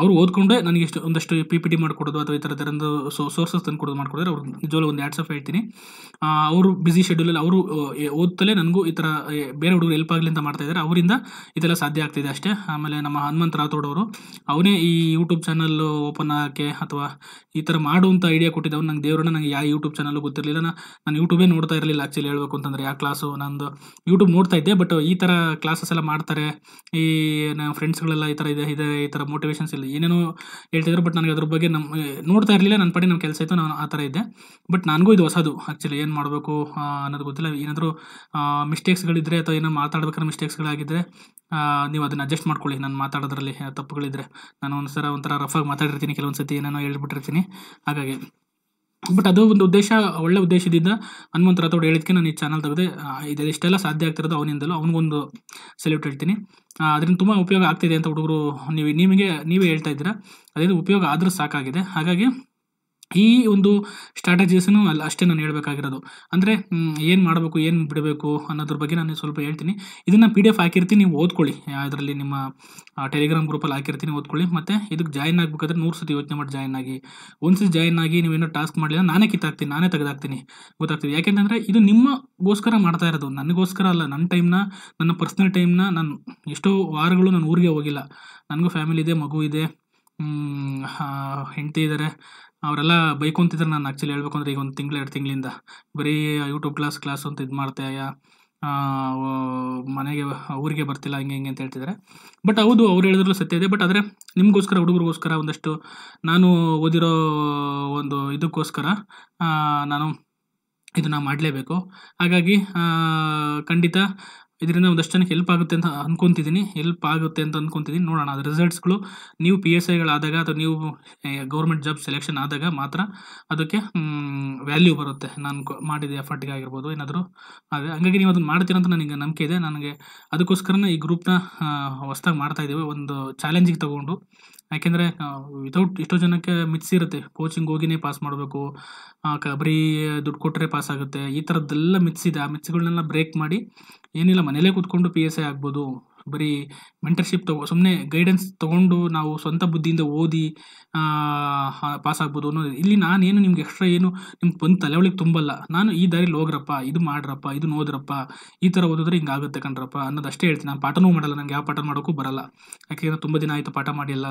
ಅವರು ಓದ್ಕೊಂಡೆ ನನಗೆ ಇಷ್ಟು ಒಂದಷ್ಟು ಪಿ ಪಿ ಟಿ ಮಾಡಿಕೊಡೋದು ಅಥವಾ ಈ ಥರ ಥರದ್ದು ಸೊ ಸೋರ್ಸಸ್ ತಂದು ಕೊಡೋದು ಮಾಡಿಕೊಡಿದ್ರೆ ಅವ್ರು ನಿಜವಾಗ್ಲೂ ಒಂದು ಆಫ್ ಹೇಳ್ತೀನಿ ಅವರು ಬ್ಯುಸಿ ಶೆಡ್ಯೂಲಲ್ಲಿ ಅವರು ಓದ್ತಲೇ ನನಗೂ ಈ ಥರ ಬೇರೆ ಹುಡುಗರು ಹೆಲ್ಪ್ ಆಗಲಿ ಅಂತ ಇದ್ದಾರೆ ಅವರಿಂದ ಇದೆಲ್ಲ ಸಾಧ್ಯ ಆಗ್ತಿದೆ ಅಷ್ಟೇ ಆಮೇಲೆ ನಮ್ಮ ಹನುಮಂತ ರಾಥೋಡವರು ಅವನೇ ಈ ಯೂಟ್ಯೂಬ್ ಚಾನಲ್ ಓಪನ್ ಆಗೋಕ್ಕೆ ಅಥವಾ ಈ ಥರ ಮಾಡುವಂಥ ಐಡಿಯಾ ಕೊಟ್ಟಿದ್ದವನು ನಂಗೆ ದೇವರನ್ನ ನನಗೆ ಯಾವ ಯೂಟ್ಯೂಬ್ ಚಾನಲ್ಲು ಗೊತ್ತಿರಲಿಲ್ಲ ನಾನು ಯೂಟ್ಯೂಬೇ ನೋಡ್ತಾ ಇರಲಿಲ್ಲ ಆ್ಯಕ್ಚುಲಿ ಹೇಳಬೇಕು ಅಂತಂದರೆ ಯಾವ ಕ್ಲಾಸು ನಂದು ಯೂಟ್ಯೂಬ್ ನೋಡ್ತಾ ಇದ್ದೆ ಬಟ್ ಈ ಥರ ಕ್ಲಾಸಸ್ ಎಲ್ಲ ಮಾಡ್ತಾರೆ ಈ ನನ್ನ ಫ್ರೆಂಡ್ಸ್ಗಳೆಲ್ಲ ಈ ಥರ ಇದೆ ಇದೆ ಈ ಥರ ಮೋಟಿವೇಶನ್ಸ್ ಇಲ್ಲ ಏನೇನೋ ಹೇಳ್ತಿದ್ರು ಬಟ್ ನನಗೆ ಅದ್ರ ಬಗ್ಗೆ ನಮ್ಮ ನೋಡ್ತಾ ಇರಲಿಲ್ಲ ನನ್ನ ಪಡೆ ನಮ್ಮ ಕೆಲಸ ಇತ್ತು ನಾನು ಆ ಥರ ಇದ್ದೆ ಬಟ್ ನನಗೂ ಇದು ಹೊಸದು ಆ್ಯಕ್ಚುಲಿ ಏನು ಮಾಡಬೇಕು ಅನ್ನೋದು ಗೊತ್ತಿಲ್ಲ ಏನಾದರೂ ಮಿಸ್ಟೇಕ್ಸ್ಗಳಿದ್ದರೆ ಅಥವಾ ಏನೋ ಮಾತಾಡ್ಬೇಕಾದ್ರೆ ಮಿಸ್ಟೇಕ್ಸ್ಗಳಾಗಿದ್ದರೆ ನೀವು ಅದನ್ನು ಅಡ್ಜಸ್ಟ್ ಮಾಡ್ಕೊಳ್ಳಿ ನಾನು ಮಾತಾಡೋದ್ರಲ್ಲಿ ತಪ್ಪುಗಳಿದ್ದರೆ ನಾನು ಒಂದು ಸಲ ಒಂಥರ ರಫಾಗಿ ಮಾತಾಡಿರ್ತೀನಿ ಕೆಲವೊಂದು ಸತಿ ಏನೇನೋ ಹೇಳ್ಬಿಟ್ಟಿರ್ತೀನಿ ಹಾಗಾಗಿ ಬಟ್ ಅದು ಒಂದು ಉದ್ದೇಶ ಒಳ್ಳೆ ಉದ್ದೇಶದಿಂದ ಹನುಮಂತರ ತೋಡು ಹೇಳಿದ್ಕೆ ನಾನು ಈ ಚಾನಲ್ ತೆಗೆದೆ ಇಷ್ಟೆಲ್ಲ ಸಾಧ್ಯ ಆಗ್ತಿರೋದು ಅವನಿಂದಲೂ ಅವನಿಗೊಂದು ಸೆಲ್ಯೂಟ್ ಹೇಳ್ತೀನಿ ಅದರಿಂದ ತುಂಬ ಉಪಯೋಗ ಆಗ್ತಿದೆ ಅಂತ ಹುಡುಗರು ನೀವು ನಿಮಗೆ ನೀವೇ ಹೇಳ್ತಾ ಇದ್ದೀರಾ ಅದರಿಂದ ಉಪಯೋಗ ಆದರೂ ಸಾಕಾಗಿದೆ ಹಾಗಾಗಿ ಈ ಒಂದು ಸ್ಟ್ರಾಟಜೀಸನ್ನು ಅಲ್ಲಿ ಅಷ್ಟೇ ನಾನು ಹೇಳಬೇಕಾಗಿರೋದು ಅಂದರೆ ಏನು ಮಾಡಬೇಕು ಏನು ಬಿಡಬೇಕು ಅನ್ನೋದ್ರ ಬಗ್ಗೆ ನಾನು ಸ್ವಲ್ಪ ಹೇಳ್ತೀನಿ ಇದನ್ನು ಪಿ ಡಿ ಎಫ್ ಹಾಕಿರ್ತೀನಿ ನೀವು ಓದ್ಕೊಳ್ಳಿ ಅದರಲ್ಲಿ ನಿಮ್ಮ ಟೆಲಿಗ್ರಾಮ್ ಗ್ರೂಪಲ್ಲಿ ಹಾಕಿರ್ತೀನಿ ಓದ್ಕೊಳ್ಳಿ ಮತ್ತು ಇದಕ್ಕೆ ಜಾಯಿನ್ ಆಗಬೇಕಾದ್ರೆ ನೂರು ಸತಿ ಯೋಚನೆ ಮಾಡಿ ಜಾಯಿನ್ ಆಗಿ ಒಂದು ಸತಿ ಜಾಯಿನ್ ಆಗಿ ನೀವೇನೋ ಟಾಸ್ಕ್ ಮಾಡಲಿಲ್ಲ ನಾನೇ ಕಿತ್ತಾಕ್ತೀನಿ ನಾನೇ ತೆಗೆದಾಕ್ತೀನಿ ಗೊತ್ತಾಗ್ತೀವಿ ಯಾಕೆಂತಂದರೆ ಇದು ನಿಮ್ಮಗೋಸ್ಕರ ಮಾಡ್ತಾ ಇರೋದು ನನಗೋಸ್ಕರ ಅಲ್ಲ ನನ್ನ ಟೈಮ್ನ ನನ್ನ ಪರ್ಸ್ನಲ್ ಟೈಮ್ನ ನಾನು ಎಷ್ಟೋ ವಾರಗಳು ನಾನು ಊರಿಗೆ ಹೋಗಿಲ್ಲ ನನಗೂ ಫ್ಯಾಮಿಲಿ ಇದೆ ಮಗು ಇದೆ ಹೆಂಡತಿ ಇದ್ದಾರೆ ಅವರೆಲ್ಲ ಬೈಕೊಂತಿದ್ರು ನಾನು ಆ್ಯಕ್ಚುಲಿ ಹೇಳ್ಬೇಕಂದ್ರೆ ಈಗ ಒಂದು ತಿಂಗಳು ಎರಡು ತಿಂಗಳಿಂದ ಬರೀ ಯೂಟ್ಯೂಬ್ ಕ್ಲಾಸ್ ಕ್ಲಾಸ್ ಅಂತ ಇದು ಮಾಡ್ತಾಯ ಮನೆಗೆ ಊರಿಗೆ ಬರ್ತಿಲ್ಲ ಹಿಂಗೆ ಹಿಂಗೆ ಅಂತ ಹೇಳ್ತಿದ್ದಾರೆ ಬಟ್ ಹೌದು ಅವ್ರು ಹೇಳಿದ್ರು ಸತ್ಯ ಇದೆ ಬಟ್ ಆದರೆ ನಿಮಗೋಸ್ಕರ ಹುಡುಗರಿಗೋಸ್ಕರ ಒಂದಷ್ಟು ನಾನು ಓದಿರೋ ಒಂದು ಇದಕ್ಕೋಸ್ಕರ ನಾನು ಇದನ್ನು ಮಾಡಲೇಬೇಕು ಹಾಗಾಗಿ ಖಂಡಿತ ಇದರಿಂದ ಒಂದಷ್ಟು ಜನಕ್ಕೆ ಹೆಲ್ಪ್ ಆಗುತ್ತೆ ಅಂತ ಅಂದ್ಕೊತಿದ್ದೀನಿ ಹೆಲ್ಪ್ ಆಗುತ್ತೆ ಅಂತ ಅಂದ್ಕೊತಿದ್ದೀನಿ ನೋಡೋಣ ಅದು ರಿಸಲ್ಟ್ಸ್ಗಳು ನೀವು ಪಿ ಎಸ್ ಐಗಳಾದಾಗ ಅಥವಾ ನೀವು ಗೌರ್ಮೆಂಟ್ ಜಾಬ್ ಸೆಲೆಕ್ಷನ್ ಆದಾಗ ಮಾತ್ರ ಅದಕ್ಕೆ ವ್ಯಾಲ್ಯೂ ಬರುತ್ತೆ ನಾನು ಮಾಡಿದ ಎಫರ್ಟ್ಗೆ ಆಗಿರ್ಬೋದು ಏನಾದರೂ ಹಾಗೆ ಹಾಗಾಗಿ ನೀವು ಅದನ್ನು ಮಾಡ್ತೀರಂತ ಅಂತ ನನಗೆ ನಂಬಿಕೆ ಇದೆ ನನಗೆ ಅದಕ್ಕೋಸ್ಕರನೇ ಈ ಗ್ರೂಪ್ನ ಹೊಸ್ದಾಗಿ ಮಾಡ್ತಾಯಿದ್ದೀವಿ ಒಂದು ಚಾಲೆಂಜಿಗೆ ತೊಗೊಂಡು ಯಾಕೆಂದರೆ ವಿತೌಟ್ ಎಷ್ಟೋ ಜನಕ್ಕೆ ಮಿಕ್ಸ್ ಇರುತ್ತೆ ಕೋಚಿಂಗ್ ಹೋಗಿನೇ ಪಾಸ್ ಮಾಡಬೇಕು ಕ ಬರೀ ದುಡ್ಡು ಕೊಟ್ಟರೆ ಪಾಸ್ ಆಗುತ್ತೆ ಈ ಥರದ್ದೆಲ್ಲ ಮಿತ್ಸಿದೆ ಇದೆ ಆ ಮಿತ್ಸ್ಗಳನ್ನೆಲ್ಲ ಬ್ರೇಕ್ ಮಾಡಿ ಏನಿಲ್ಲ ಮನೇಲೇ ಕೂತ್ಕೊಂಡು ಪಿ ಎಸ್ ಐ ಆಗ್ಬೋದು ಬರೀ ಮೆಂಟರ್ಶಿಪ್ ತಗೋ ಸುಮ್ಮನೆ ಗೈಡೆನ್ಸ್ ತೊಗೊಂಡು ನಾವು ಸ್ವಂತ ಬುದ್ಧಿಯಿಂದ ಓದಿ ಪಾಸ್ ಆಗ್ಬೋದು ಅನ್ನೋದು ಇಲ್ಲಿ ನಾನೇನು ನಿಮ್ಗೆ ಎಕ್ಸ್ಟ್ರಾ ಏನು ನಿಮ್ಗೆ ಬಂದು ತಲೆವಳಿಗೆ ತುಂಬಲ್ಲ ನಾನು ಈ ದಾರಿಲಿ ಹೋಗ್ರಪ್ಪ ಇದು ಮಾಡ್ರಪ್ಪ ಇದು ಓದ್ರಪ್ಪ ಈ ಥರ ಓದಿದ್ರೆ ಹಿಂಗೆ ಆಗುತ್ತೆ ಕಣ್ರಪ್ಪ ಅನ್ನೋದು ಅಷ್ಟೇ ಹೇಳ್ತೀನಿ ನಾನು ಪಾಠನೂ ಮಾಡಲ್ಲ ನನಗೆ ಯಾವ ಪಾಠ ಮಾಡೋಕ್ಕೂ ಬರಲ್ಲ ಯಾಕೆಂದ್ರೆ ತುಂಬ ದಿನ ಆಯಿತು ಪಾಠ ಮಾಡಿ ಎಲ್ಲ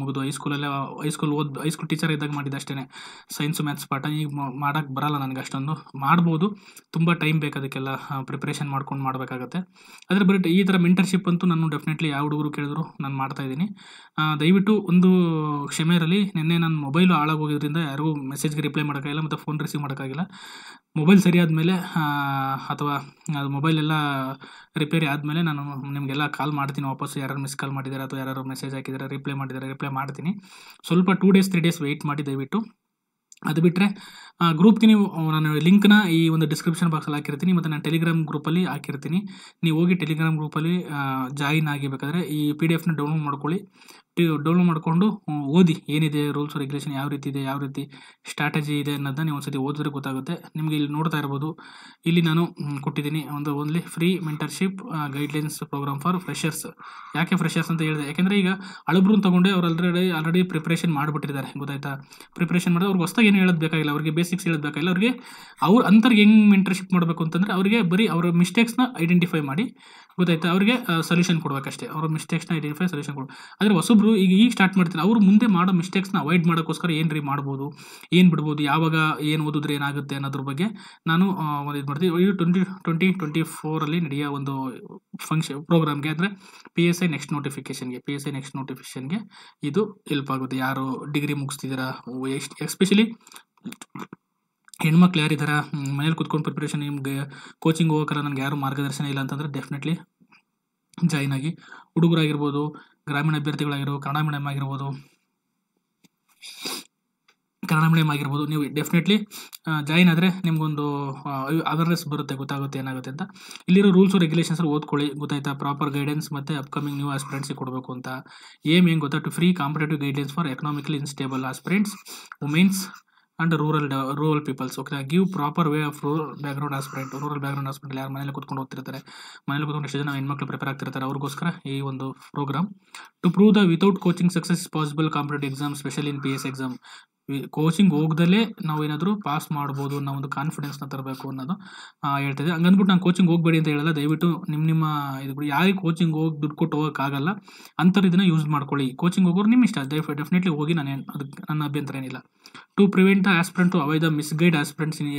ಮುಗಿದು ಹೈಸ್ಕೂಲಲ್ಲೇ ಹೈಸ್ಕೂಲ್ ಓದ್ ಹೈಸ್ಕೂಲ್ ಟೀಚರ್ ಇದ್ದಾಗ ಮಾಡಿದ್ದು ಅಷ್ಟೇ ಸೈನ್ಸು ಮ್ಯಾಥ್ಸ್ ಪಾಠ ಈಗ ಮಾಡೋಕ್ಕೆ ಬರಲ್ಲ ನನಗೆ ಅಷ್ಟೊಂದು ಮಾಡ್ಬೋದು ತುಂಬ ಟೈಮ್ ಬೇಕು ಅದಕ್ಕೆಲ್ಲ ಪ್ರಿಪ್ರೇಷನ್ ಮಾಡ್ಕೊಂಡು ಮಾಡಬೇಕಾಗತ್ತೆ ಆದರೆ ಬರೀ ಈ ಥರ ಮೆಂಟರ್ಶಿಪ್ ಅಂತ ಅಂತೂ ನಾನು ಡೆಫಿನೆಟ್ಲಿ ಯಾವ ಹುಡುಗರು ಕೇಳಿದ್ರು ನಾನು ಮಾಡ್ತಾಯಿದ್ದೀನಿ ದಯವಿಟ್ಟು ಒಂದು ಕ್ಷಮೆ ಇರಲಿ ನಿನ್ನೆ ನನ್ನ ಮೊಬೈಲು ಹಾಳಾಗೋಗಿದ್ರಿಂದ ಯಾರಿಗೂ ಮೆಸೇಜ್ಗೆ ರಿಪ್ಲೈ ಮಾಡೋಕ್ಕಾಗಿಲ್ಲ ಮತ್ತು ಫೋನ್ ರಿಸೀವ್ ಮಾಡೋಕ್ಕಾಗಿಲ್ಲ ಮೊಬೈಲ್ ಸರಿಯಾದ ಮೇಲೆ ಅಥವಾ ಅದು ಮೊಬೈಲೆಲ್ಲ ರಿಪೇರಿ ಆದಮೇಲೆ ನಾನು ನಿಮಗೆಲ್ಲ ಕಾಲ್ ಮಾಡ್ತೀನಿ ವಾಪಸ್ಸು ಯಾರು ಮಿಸ್ ಕಾಲ್ ಮಾಡಿದ್ದಾರೆ ಅಥವಾ ಯಾರು ಮೆಸೇಜ್ ಹಾಕಿದ್ದಾರೆ ರಿಪ್ಲೈ ಮಾಡಿದ್ದಾರೆ ರಿಪ್ಲೈ ಮಾಡ್ತೀನಿ ಸ್ವಲ್ಪ two days three days wait ಮಾಡಿ ದಯವಿಟ್ಟು ಅದು ಬಿಟ್ಟರೆ ಗ್ರೂಪ್ಗೆ ನೀವು ನಾನು ಲಿಂಕ್ನ ಈ ಒಂದು ಡಿಸ್ಕ್ರಿಪ್ಷನ್ ಬಾಕ್ಸಲ್ಲಿ ಹಾಕಿರ್ತೀನಿ ಮತ್ತು ನಾನು ಟೆಲಿಗ್ರಾಮ್ ಗ್ರೂಪಲ್ಲಿ ಹಾಕಿರ್ತೀನಿ ನೀವು ಹೋಗಿ ಟೆಲಿಗ್ರಾಮ್ ಗ್ರೂಪಲ್ಲಿ ಜಾಯಿನ್ ಆಗಿಬೇಕಾದ್ರೆ ಈ ಪಿ ಡಿ ಎಫ್ನ ಡೌನ್ಲೋಡ್ ಮಾಡ್ಕೊಳ್ಳಿ ಡೌನ್ಲೋಡ್ ಮಾಡಿಕೊಂಡು ಓದಿ ಏನಿದೆ ರೂಲ್ಸ್ ರೆಗ್ಯುಲೇಷನ್ ಯಾವ ರೀತಿ ಇದೆ ಯಾವ ರೀತಿ ಸ್ಟ್ರಾಟಜಿ ಇದೆ ಅನ್ನೋದನ್ನ ನೀವು ಒಂದ್ಸತಿ ಓದಿದ್ರೆ ಗೊತ್ತಾಗುತ್ತೆ ನಿಮಗೆ ಇಲ್ಲಿ ನೋಡ್ತಾ ಇರ್ಬೋದು ಇಲ್ಲಿ ನಾನು ಕೊಟ್ಟಿದ್ದೀನಿ ಒಂದು only free mentorship guidelines programme for freshers ಯಾಕೆ ಫ್ರೆಷರ್ಸ್ ಅಂತ ಹೇಳಿದೆ ಯಾಕೆಂದರೆ ಈಗ ಅಳಬ್ರೂನ್ ತೊಗೊಂಡೆ ಅವ್ರು ಆಲ್ರೆಡಿ ಆಲ್ರೆಡಿ ಪ್ರಿಪ್ರೇಷನ್ ಮಾಡಿಬಿಟ್ಟಿದ್ದಾರೆ ಗೊತ್ತಾಯ್ತಾ ಪ್ರಿಪ್ರೇಷನ್ ಮಾಡಿದ್ರೆ ಅವ್ರಿಗೆ ಹೊಸ್ತಾಗಿ ಏನು ಹೇಳೋದು ಬೇಕಾಗಿಲ್ಲ ಅವ್ರಿಗೆ ಬೇಸಿಕ್ಸ್ ಹೇಳೋದು ಬೇಕಾಗಿಲ್ಲ ಅವ್ರಿಗೆ ಅವ್ರ ಅಂತರ್ಗೆ ಹೆಂಗೆ ಮೆಂಟರ್ಶಿಪ್ ಮಾಡಬೇಕು ಅಂತಂದರೆ ಅವರಿಗೆ ಬರೀ ಅವರ ಮಿಸ್ಟೇಕ್ಸ್ನ ಐಡೆಂಟಿಫೈ ಮಾಡಿ ಗೊತ್ತಾಯ್ತು ಅವರಿಗೆ ಸೊಲ್ಯೂಷನ್ ಕೊಡಬೇಕಷ್ಟೇ ಅವ್ರ ಮಿಸ್ಟೇಕ್ಸ್ನ ಐಡೆಂಟಿಫೈ ಸೊಲ್ಯೂಷನ್ ಕೊಡು ಆದರೆ ಹೊಸೊಬ್ರು ಈಗ ಈಗ ಸ್ಟಾರ್ಟ್ ಮಾಡ್ತಾರೆ ಅವರು ಮುಂದೆ ಮಾಡೋ ಮಿಸ್ಟೇಕ್ಸ್ನ ಅವಾಯ್ಡ್ ಮಾಡೋಕ್ಕೋಸ್ಕರ ಏನು ರೀ ಮಾಡ್ಬೋದು ಏನು ಬಿಡ್ಬೋದು ಯಾವಾಗ ಏನು ಓದಿದ್ರೆ ಏನಾಗುತ್ತೆ ಅನ್ನೋದ್ರ ಬಗ್ಗೆ ನಾನು ಒಂದು ಇದು ಮಾಡ್ತೀನಿ ಇದು ಟ್ವೆಂಟಿ ಟ್ವೆಂಟಿ ಟ್ವೆಂಟಿ ಫೋರಲ್ಲಿ ನಡೆಯೋ ಒಂದು ಫಂಕ್ಷನ್ ಪ್ರೋಗ್ರಾಮ್ಗೆ ಅಂದರೆ ಪಿ ಎಸ್ ಐ ನೆಕ್ಸ್ಟ್ ನೋಟಿಫಿಕೇಷನ್ಗೆ ಪಿ ಎಸ್ ಐ ನೆಕ್ಸ್ಟ್ ನೋಟಿಫಿಕೇಷನ್ಗೆ ಇದು ಹೆಲ್ಪ್ ಆಗುತ್ತೆ ಯಾರು ಡಿಗ್ರಿ ಮುಗಿಸ್ತಿದ್ದೀರಾ ಎಕ್ಸ್ಪೆಷಲಿ ಹೆಣ್ಮಕ್ಳು ಯಾರಿದ್ದಾರೆ ಮನೇಲಿ ಕುತ್ಕೊಂಡು ಪ್ರಿಪ್ರೇಷನ್ ನಿಮ್ಗೆ ಕೋಚಿಂಗ್ ಹೋಗೋಕ್ಕಲ್ಲ ನನಗೆ ಯಾರು ಮಾರ್ಗದರ್ಶನ ಇಲ್ಲ ಅಂತಂದ್ರೆ ಡೆಫಿನೆಟ್ಲಿ ಜಾಯ್ನ್ ಆಗಿ ಹುಡುಗರಾಗಿರ್ಬೋದು ಗ್ರಾಮೀಣ ಅಭ್ಯರ್ಥಿಗಳಾಗಿರ್ಬೋದು ಕನ್ನಡ ಮೀಡಿಯಮ್ ಆಗಿರ್ಬೋದು ಕನ್ನಡ ಮೀಡಿಯಮ್ ಆಗಿರ್ಬೋದು ನೀವು ಡೆಫಿನೆಟ್ಲಿ ಜಾಯಿನ್ ಆದರೆ ನಿಮಗೊಂದು ಅವೇರ್ನೆಸ್ ಬರುತ್ತೆ ಗೊತ್ತಾಗುತ್ತೆ ಏನಾಗುತ್ತೆ ಅಂತ ಇಲ್ಲಿರೋ ರೂಲ್ಸು ರೆಗ್ಯುಲೇಷನ್ಸ್ ಓದ್ಕೊಳ್ಳಿ ಗೊತ್ತಾಯ್ತಾ ಪ್ರಾಪರ್ ಗೈಡೆನ್ಸ್ ಮತ್ತು ಅಪ್ಕಮಿಂಗ್ ನ್ಯೂ ಆಸ್ಪಿರೆಂಟ್ಸಿಗೆ ಕೊಡಬೇಕು ಅಂತ ಏಮ್ ಏನು ಗೊತ್ತಾ to free competitive guidance for economically instable aspirants womens and rural rural peoples okay give proper way of rural ground aspirant rural ground aspirant ಯಾರು ಮನೇಲಿ ಕೂತ್ಕೊಂಡು ಹೋಗ್ತಿರ್ತಾರೆ ಮನೇಲಿ ಕೂತ್ಕೊಂಡು ಎಷ್ಟು ಜನ ಹೆಣ್ಮಕ್ಳು ಪ್ರಿಪೇರ್ ಆಗ್ತಿರ್ತಾರೆ ಅವ್ರಿಗೋಸ್ಕರ ಈ ಒಂದು programme to prove the without coaching success possible competitive exam special in P S exam coaching ಹೋಗ್ದಲೇ ನಾವು ಏನಾದರೂ ಪಾಸ್ ಮಾಡ್ಬೋದು ಅನ್ನೋ ಒಂದು ಕಾನ್ಫಿಡೆನ್ಸ್ನ ತರಬೇಕು ಅನ್ನೋದು ಹೇಳ್ತಿದ್ದೆ ಹಂಗಂದ್ಬಿಟ್ಟು ನಾನು ಕೋಚಿಂಗ್ ಹೋಗಬೇಡಿ ಅಂತ ಹೇಳಲ್ಲ ದಯವಿಟ್ಟು ನಿಮ್ಮ ನಿಮ್ಮ ಇದು ಬಿಡಿ ಯಾರಿಗೆ ಕೋಚಿಂಗ್ ಹೋಗಿ ದುಡ್ಡು ಕೊಟ್ಟು ಹೋಗೋಕ್ಕಾಗಲ್ಲ ಅಂಥವ್ರು ಇದನ್ನು ಯೂಸ್ ಮಾಡ್ಕೊಳ್ಳಿ ಕೋಚಿಂಗ್ ಹೋಗೋರು ನಿಮ್ಮ ಇಷ್ಟ ಡೆಫಿನೆಟ್ಲಿ ಹೋಗಿ ನಾನು ಏನು ಅದಕ್ಕೆ ನನ್ನ ಅಭ್ಯಂತರ ಏನಿಲ್ಲ to prevent aspirant to avoid the misguide aspirants in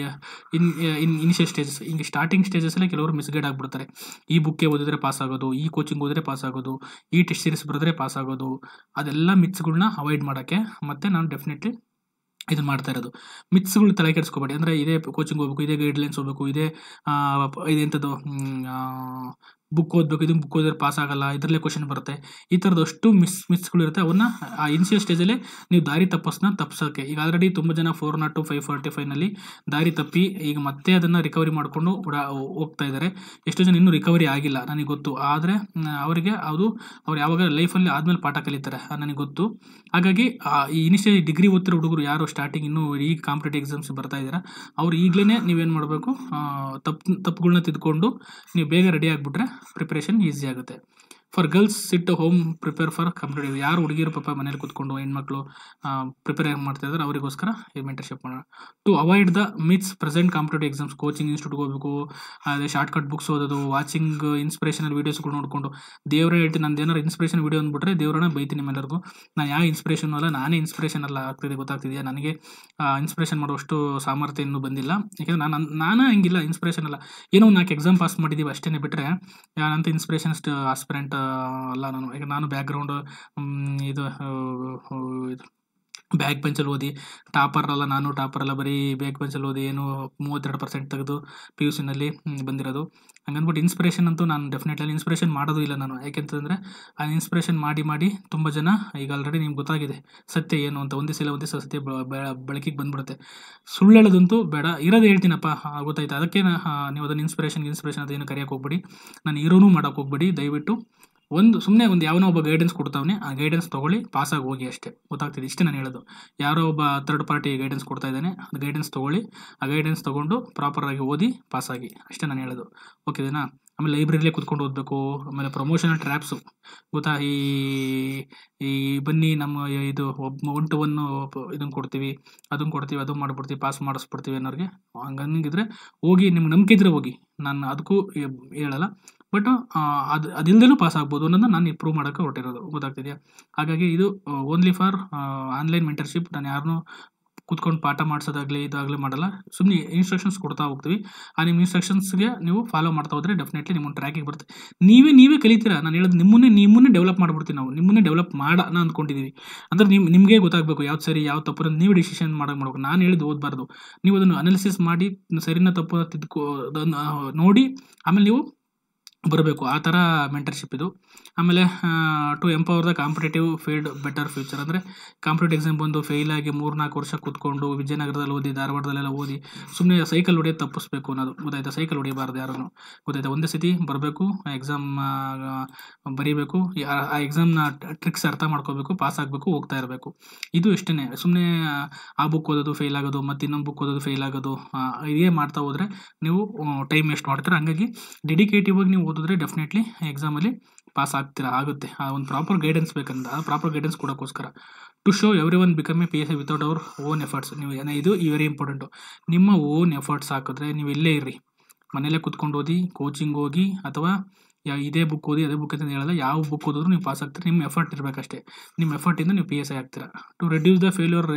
in in initial stages ಹಿಂಗೆ ಸ್ಟಾರ್ಟಿಂಗ್ ಸ್ಟೇಜಸ್ಸಲ್ಲೇ ಕೆಲವರು ಮಿಸ್ಗೈಡ್ ಆಗಿಬಿಡ್ತಾರೆ ಈ ಬುಕ್ಕೆ ಓದಿದ್ರೆ ಪಾಸ್ ಆಗೋದು ಈ ಕೋಚಿಂಗ್ ಓದಿದ್ರೆ ಪಾಸ್ ಆಗೋದು ಈ ಟೆಸ್ಟ್ ಸೀರೀಸ್ ಬರೆದ್ರೆ ಪಾಸ್ ಆಗೋದು ಅದೆಲ್ಲ ಮಿತ್ಸ್ಗಳನ್ನ ಅವಾಯ್ಡ್ ಮಾಡೋಕ್ಕೆ ಮತ್ತು ನಾನು ಡೆಫಿನೆಟ್ಲಿ ಇದನ್ನು ಮಾಡ್ತಾ ಇರೋದು ಮಿತ್ಸ್ಗಳು ತಲೆ ಕೆಡಿಸ್ಕೋಬೇಡಿ ಅಂದರೆ ಇದೇ ಕೋಚಿಂಗ್ ಹೋಗ್ಬೇಕು ಇದೇ ಗೈಡ್ಲೈನ್ಸ್ ಹೋಗ್ಬೇಕು ಇದೇ ಇದೇಂಥದ್ದು ಬುಕ್ ಓದಬೇಕು ಇದನ್ನು ಬುಕ್ ಓದಿದ್ರೆ ಪಾಸ್ ಆಗಲ್ಲ ಇದರಲ್ಲೇ ಕ್ವಶನ್ ಬರುತ್ತೆ ಈ ಥರದಷ್ಟು ಮಿಸ್ ಮಿಸ್ಗಳಿರುತ್ತೆ ಅವನ್ನ ಆ ಇನ್ಸಿಯಲ್ ಸ್ಟೇಜಲ್ಲೇ ನೀವು ದಾರಿ ತಪ್ಪಸ್ನ ತಪ್ಪಿಸೋಕ್ಕೆ ಈಗ ಆಲ್ರೆಡಿ ತುಂಬ ಜನ four not two five forty ಫೈವ್ನಲ್ಲಿ ದಾರಿ ತಪ್ಪಿ ಈಗ ಮತ್ತೆ ಅದನ್ನು ರಿಕವರಿ ಮಾಡಿಕೊಂಡು ಹೋಗ್ತಾ ಇದ್ದಾರೆ ಎಷ್ಟೋ ಜನ ಇನ್ನೂ ರಿಕವರಿ ಆಗಿಲ್ಲ ನನಗೆ ಗೊತ್ತು ಆದರೆ ಅವರಿಗೆ ಅದು ಅವ್ರು ಯಾವಾಗ ಲೈಫಲ್ಲಿ ಆದಮೇಲೆ ಪಾಠ ಕಲಿತಾರೆ ನನಗೆ ಗೊತ್ತು ಹಾಗಾಗಿ ಈ ಇನಿಷಿಯಲ್ ಡಿಗ್ರಿ ಓದ್ತಿರೋ ಹುಡುಗರು ಯಾರು ಸ್ಟಾರ್ಟಿಂಗ್ ಇನ್ನೂ ಈಗ ಕಾಂಪಿಟೇಟಿವ್ ಎಕ್ಸಾಮ್ಸ್ ಬರ್ತಾ ಇದ್ದೀರಾ ಅವ್ರು ಈಗಲೇ ನೀವೇನು ಮಾಡಬೇಕು ತಪ್ಪು ತಪ್ಪುಗಳನ್ನ ತಿದ್ಕೊಂಡು ನೀವು ಬೇಗ ರೆಡಿ ಆಗಿಬಿಟ್ರೆ ಪ್ರಿಪರೇಷನ್ ಈಸಿ ಆಗುತ್ತೆ for girls sit home prepare for competitive ಯಾರು ಹುಡುಗಿಯರು ಪಾಪ ಮನೇಲಿ ಕೂತ್ಕೊಂಡು ಹೆಣ್ಮಕ್ಳು ಪ್ರಿಪೇರ್ ಹೆಂಗ್ ಮಾಡ್ತಾ ಇದ್ದಾರೆ ಅವರಿಗೋಸ್ಕರ ಈ ಮೆಂಟರ್ಶಿಪ್ ಮಾಡೋಣ to avoid the myths present competitive exams coaching ಇನ್ಸ್ಟಿಟ್ಯೂಟ್ಗೆ ಹೋಗಬೇಕು ಅದೇ ಶಾರ್ಟ್ ಕಟ್ ಬುಕ್ಸ್ ಓದೋದು ವಾಚಿಂಗ್ ಇನ್ಸ್ಪಿರೇಷನಲ್ ವೀಡಿಯೋಸ್ಗಳು ನೋಡಿಕೊಂಡು ದೇವರೇ ಹೇಳ್ತೀನಿ ನಂದು ಏನಾರು ಇನ್ಸ್ಪಿರೇಷನ್ ವೀಡಿಯೋ ಅಂದ್ಬಿಟ್ರೆ ದೇವರನ್ನ ಬೈತೀನಿ ನಿಮ್ಮೆಲ್ಲರಿಗೂ ನಾನು ಯಾವ ಇನ್ಸ್ಪಿರೇಷನ್ ಅಲ್ಲ ನಾನೇ ಇನ್ಸ್ಪಿರೇಷನ್ ಅಲ್ಲ ಆಗ್ತಿದೆ ಗೊತ್ತಾಗ್ತಿದೆಯಾ ನನಗೆ ಇನ್ಸ್ಪಿರೇಷನ್ ಮಾಡುವಷ್ಟು ಸಾಮರ್ಥ್ಯ ಇನ್ನೂ ಬಂದಿಲ್ಲ ಯಾಕೆಂದ್ರೆ ನಾನು ನಾನು ಹಂಗಿಲ್ಲ ಇನ್ಸ್ಪಿರೇಷನ್ ಅಲ್ಲ ಏನೋ ನಾಲ್ಕು ಎಕ್ಸಾಮ್ ಪಾಸ್ ಮಾಡಿದ್ದೀವಿ ಅಷ್ಟೇ ಬಿಟ್ಟರೆ ನಾನಂತ ಇನ್ಸ್ಪಿರೇಷನ್ ಅಷ್ಟು ಆಸ್ಪಿರೆಂಟ್ ಅಲ್ಲ ನಾನು ಈಗ ನಾನು ಬ್ಯಾಕ್ಗ್ರೌಂಡ್ ಇದು ಇದು ಬ್ಯಾಕ್ ಬೆಂಚಲ್ಲಿ ಓದಿ ಟಾಪರಲ್ಲ ನಾನು ಟಾಪರ್ ಅಲ್ಲ ಬರೀ ಬ್ಯಾಕ್ ಬೆಂಚಲ್ಲಿ ಓದಿ ಏನು ಮೂವತ್ತೆರಡು ಪರ್ಸೆಂಟ್ ತೆಗೆದು ಪಿ ಯು ಸಿನಲ್ಲಿ ಬಂದಿರೋದು ಹಂಗಂದ್ಬಿಟ್ಟು ಇನ್ಸ್ಪಿರೇಷನ್ ಅಂತೂ ನಾನು ಡೆಫಿನೆಟ್ಲಿ ಇನ್ಸ್ಪಿರೇಷನ್ ಮಾಡೋದು ಇಲ್ಲ ನಾನು ಯಾಕೆಂತಂದರೆ ಆ ಇನ್ಸ್ಪಿರೇಷನ್ ಮಾಡಿ ಮಾಡಿ ತುಂಬ ಜನ ಈಗ ಆಲ್ರೆಡಿ ನಿಮ್ಗೆ ಗೊತ್ತಾಗಿದೆ ಸತ್ಯ ಏನು ಅಂತ ಒಂದೇ ಸಲ ಒಂದೇ ಸಲ ಸತ್ಯ ಬಳಕೆಗೆ ಬಂದ್ಬಿಡುತ್ತೆ ಸುಳ್ಳು ಹೇಳೋದಂತೂ ಬೇಡ ಇರೋದು ಹೇಳ್ತೀನಪ್ಪ ಗೊತ್ತಾಯ್ತು ಅದಕ್ಕೆ ನೀವು ಅದನ್ನು ಇನ್ಸ್ಪಿರೇಷನ್ಗೆ ಇನ್ಸ್ಪಿರೇಷನ್ ಅದೇನು ಕರೆಯೋಕ್ಕೆ ಹೋಗ್ಬೇಡಿ ನಾನು ಇರೋನು ಮಾಡೋಕೆ ಹೋಗ್ಬೇಡಿ ದಯವಿಟ್ಟು ಒಂದು ಸುಮ್ಮನೆ ಒಂದು ಯಾವನೋ ಒಬ್ಬ ಗೈಡೆನ್ಸ್ ಕೊಡ್ತಾವನೆ ಆ ಗೈಡೆನ್ಸ್ ತೊಗೊಳ್ಳಿ ಪಾಸಾಗಿ ಹೋಗಿ ಅಷ್ಟೇ ಗೊತ್ತಾಗ್ತಿದೆ ಇಷ್ಟೇ ನಾನು ಹೇಳೋದು ಯಾರೋ ಒಬ್ಬ ಥರ್ಡ್ ಪಾರ್ಟಿ ಗೈಡೆನ್ಸ್ ಕೊಡ್ತಾ ಇದ್ದಾನೆ ಅದು ಗೈಡೆನ್ಸ್ ತೊಗೊಳ್ಳಿ ಆ ಗೈಡೆನ್ಸ್ ತೊಗೊಂಡು ಪ್ರಾಪರಾಗಿ ಓದಿ ಪಾಸಾಗಿ ಅಷ್ಟೇ ನಾನು ಹೇಳೋದು ಓಕೆದೇನಾ ಆಮೇಲೆ ಲೈಬ್ರರಿಲಿ ಕುತ್ಕೊಂಡು ಓದಬೇಕು ಆಮೇಲೆ ಪ್ರಮೋಷನಲ್ ಟ್ರ್ಯಾಪ್ಸು ಗೊತ್ತಾ ಈ ಈ ಬನ್ನಿ ನಮ್ಮ ಇದು ಒಬ್ಬ ಒನ್ ಟು ಒನ್ ಇದನ್ನು ಕೊಡ್ತೀವಿ ಅದನ್ನು ಕೊಡ್ತೀವಿ ಅದನ್ನು ಮಾಡಿಬಿಡ್ತೀವಿ ಪಾಸ್ ಮಾಡಿಸ್ಬಿಡ್ತೀವಿ ಅನ್ನೋರಿಗೆ ಹಂಗಂಗಿದ್ರೆ ಹೋಗಿ ನಿಮ್ಗೆ ನಂಬಿಕೆ ಇದ್ರೆ ಹೋಗಿ ನಾನು ಅದಕ್ಕೂ ಹೇಳಲ್ಲ ಬಟ್ ಅದು ಅದಿಂದಲೂ ಪಾಸ್ ಆಗ್ಬೋದು ಅನ್ನೋದನ್ನ ನಾನು ಇಂಪ್ರೂವ್ ಮಾಡೋಕೆ ಹೊರಟಿರೋದು ಗೊತ್ತಾಗ್ತಿದೆಯಾ ಹಾಗಾಗಿ ಇದು ಓನ್ಲಿ ಫಾರ್ ಆನ್ಲೈನ್ ಮೆಂಟರ್ಶಿಪ್ ನಾನು ಯಾರನ್ನೂ ಕೂತ್ಕೊಂಡು ಪಾಠ ಮಾಡಿಸೋದಾಗಲಿ ಇದಾಗಲಿ ಮಾಡಲ್ಲ ಸುಮ್ಮನೆ ಇನ್ಸ್ಟ್ರಕ್ಷನ್ಸ್ ಕೊಡ್ತಾ ಹೋಗ್ತೀವಿ ಆ ನಿಮ್ಮ ಇನ್ಸ್ಟ್ರಕ್ಷನ್ಸ್ಗೆ ನೀವು ಫಾಲೋ ಮಾಡ್ತಾ ಹೋದರೆ ಡೆಫಿನೆಟ್ಲಿ ನಿಮ್ಮ ಟ್ರ್ಯಾಕಿಗೆ ಬರುತ್ತೆ ನೀವೇ ನೀವೇ ಕಲಿತೀರಾ ನಾನು ಹೇಳೋದು ನಿಮ್ಮನ್ನೇ ನಿಮ್ಮನ್ನೇ ಡೆವಲಪ್ ಮಾಡ್ಬಿಡ್ತೀವಿ ನಾವು ನಿಮ್ಮನ್ನೇ ಡೆವಲಪ್ ಮಾಡೋಣ ಅಂದ್ಕೊಂಡಿದ್ದೀವಿ ಅಂದರೆ ನಿಮ್ಮ ನಿಮಗೆ ಗೊತ್ತಾಗಬೇಕು ಯಾವ್ದು ಸರಿ ಯಾವ ತಪ್ಪು ನೀವು ಡಿಸಿಷನ್ ಮಾಡೋಕೆ ಮಾಡಬೇಕು ನಾನು ಹೇಳಿದ್ದು ಓದಬಾರ್ದು ನೀವು ಅದನ್ನು ಅನಾಲಿಸಿಸ್ ಮಾಡಿ ಸರಿನ ತಪ್ಪು ತಿದ್ಕೋ ನೋಡಿ ಆಮೇಲೆ ನೀವು ಬರಬೇಕು ಆ ಥರ ಮೆಂಟರ್ಶಿಪ್ ಇದು ಆಮೇಲೆ to empower the competitive field better future ಅಂದರೆ ಕಾಂಪಿಟೇಟಿವ್ ಎಕ್ಸಾಮ್ ಬಂದು ಫೇಲಾಗಿ ಮೂರು ನಾಲ್ಕು ವರ್ಷ ಕೂತ್ಕೊಂಡು ವಿಜಯನಗರದಲ್ಲಿ ಓದಿ ಧಾರವಾಡದಲ್ಲೆಲ್ಲ ಓದಿ ಸುಮ್ಮನೆ ಸೈಕಲ್ ಹೊಡೆಯೋದು ತಪ್ಪಿಸ್ಬೇಕು ಅನ್ನೋದು ಗೊತ್ತಾಯ್ತಾ ಸೈಕಲ್ ಹೊಡಿಬಾರ್ದು ಯಾರೂ ಗೊತ್ತಾಯ್ತಾ ಒಂದೇ ಸತಿ ಬರಬೇಕು ಎಕ್ಸಾಮ್ ಬರೀಬೇಕು ಆ ಎಕ್ಸಾಮ್ನ ಟ್ರಿಕ್ಸ್ ಅರ್ಥ ಮಾಡ್ಕೋಬೇಕು ಪಾಸ್ ಆಗಬೇಕು ಹೋಗ್ತಾ ಇರಬೇಕು ಇದು ಇಷ್ಟೇ ಸುಮ್ಮನೆ ಆ ಬುಕ್ ಓದೋದು ಫೇಲ್ ಆಗೋದು ಮತ್ತು ಇನ್ನೊಂದು ಬುಕ್ ಓದೋದು ಫೇಲ್ ಆಗೋದು ಇದೇ ಮಾಡ್ತಾ ಹೋದರೆ ನೀವು ಟೈಮ್ ವೇಸ್ಟ್ ಮಾಡ್ತೀರ ಹಾಗಾಗಿ ಆಗಿ ನೀವು ಓದಿದ್ರೆ ಡೆಫಿನೆಟ್ಲಿ ಎಕ್ಸಾಮಲ್ಲಿ ಪಾಸ್ ಆಗ್ತೀರಾ ಆಗುತ್ತೆ ಆ ಒಂದು ಪ್ರಾಪರ್ ಗೈಡೆನ್ಸ್ ಬೇಕಂತ ಆ ಪ್ರಾಪರ್ ಗೈಡೆನ್ಸ್ ಕೊಡೋಕ್ಕೋಸ್ಕರ to show everyone become a P S without our own efforts ನೀವು ಇದು ವೆರಿ ಇಂಪಾರ್ಟೆಂಟು ನಿಮ್ಮ ಓನ್ ಎಫರ್ಟ್ಸ್ ಹಾಕಿದ್ರೆ ನೀವು ಎಲ್ಲೇ ಇರ್ರಿ ಮನೆಯಲ್ಲೇ ಕುತ್ಕೊಂಡು ಓದಿ ಕೋಚಿಂಗ್ ಹೋಗಿ ಅಥವಾ ಯಾವ ಇದೇ ಬುಕ್ ಓದಿ ಅದೇ ಬುಕ್ ಅಂತ ಹೇಳಲ್ಲ ಯಾವ ಬುಕ್ ಓದಿದ್ರು ನೀವು ಪಾಸ್ ಆಗ್ತೀರಿ ನಿಮ್ಮ ಎಫರ್ಟ್ ಇರಬೇಕಷ್ಟೇ ನಿಮ್ಮ ಎಫರ್ಟಿಂದ ನೀವು ಪಿ ಎಸ್ ಐ ಆಗ್ತೀರ to reduce the failure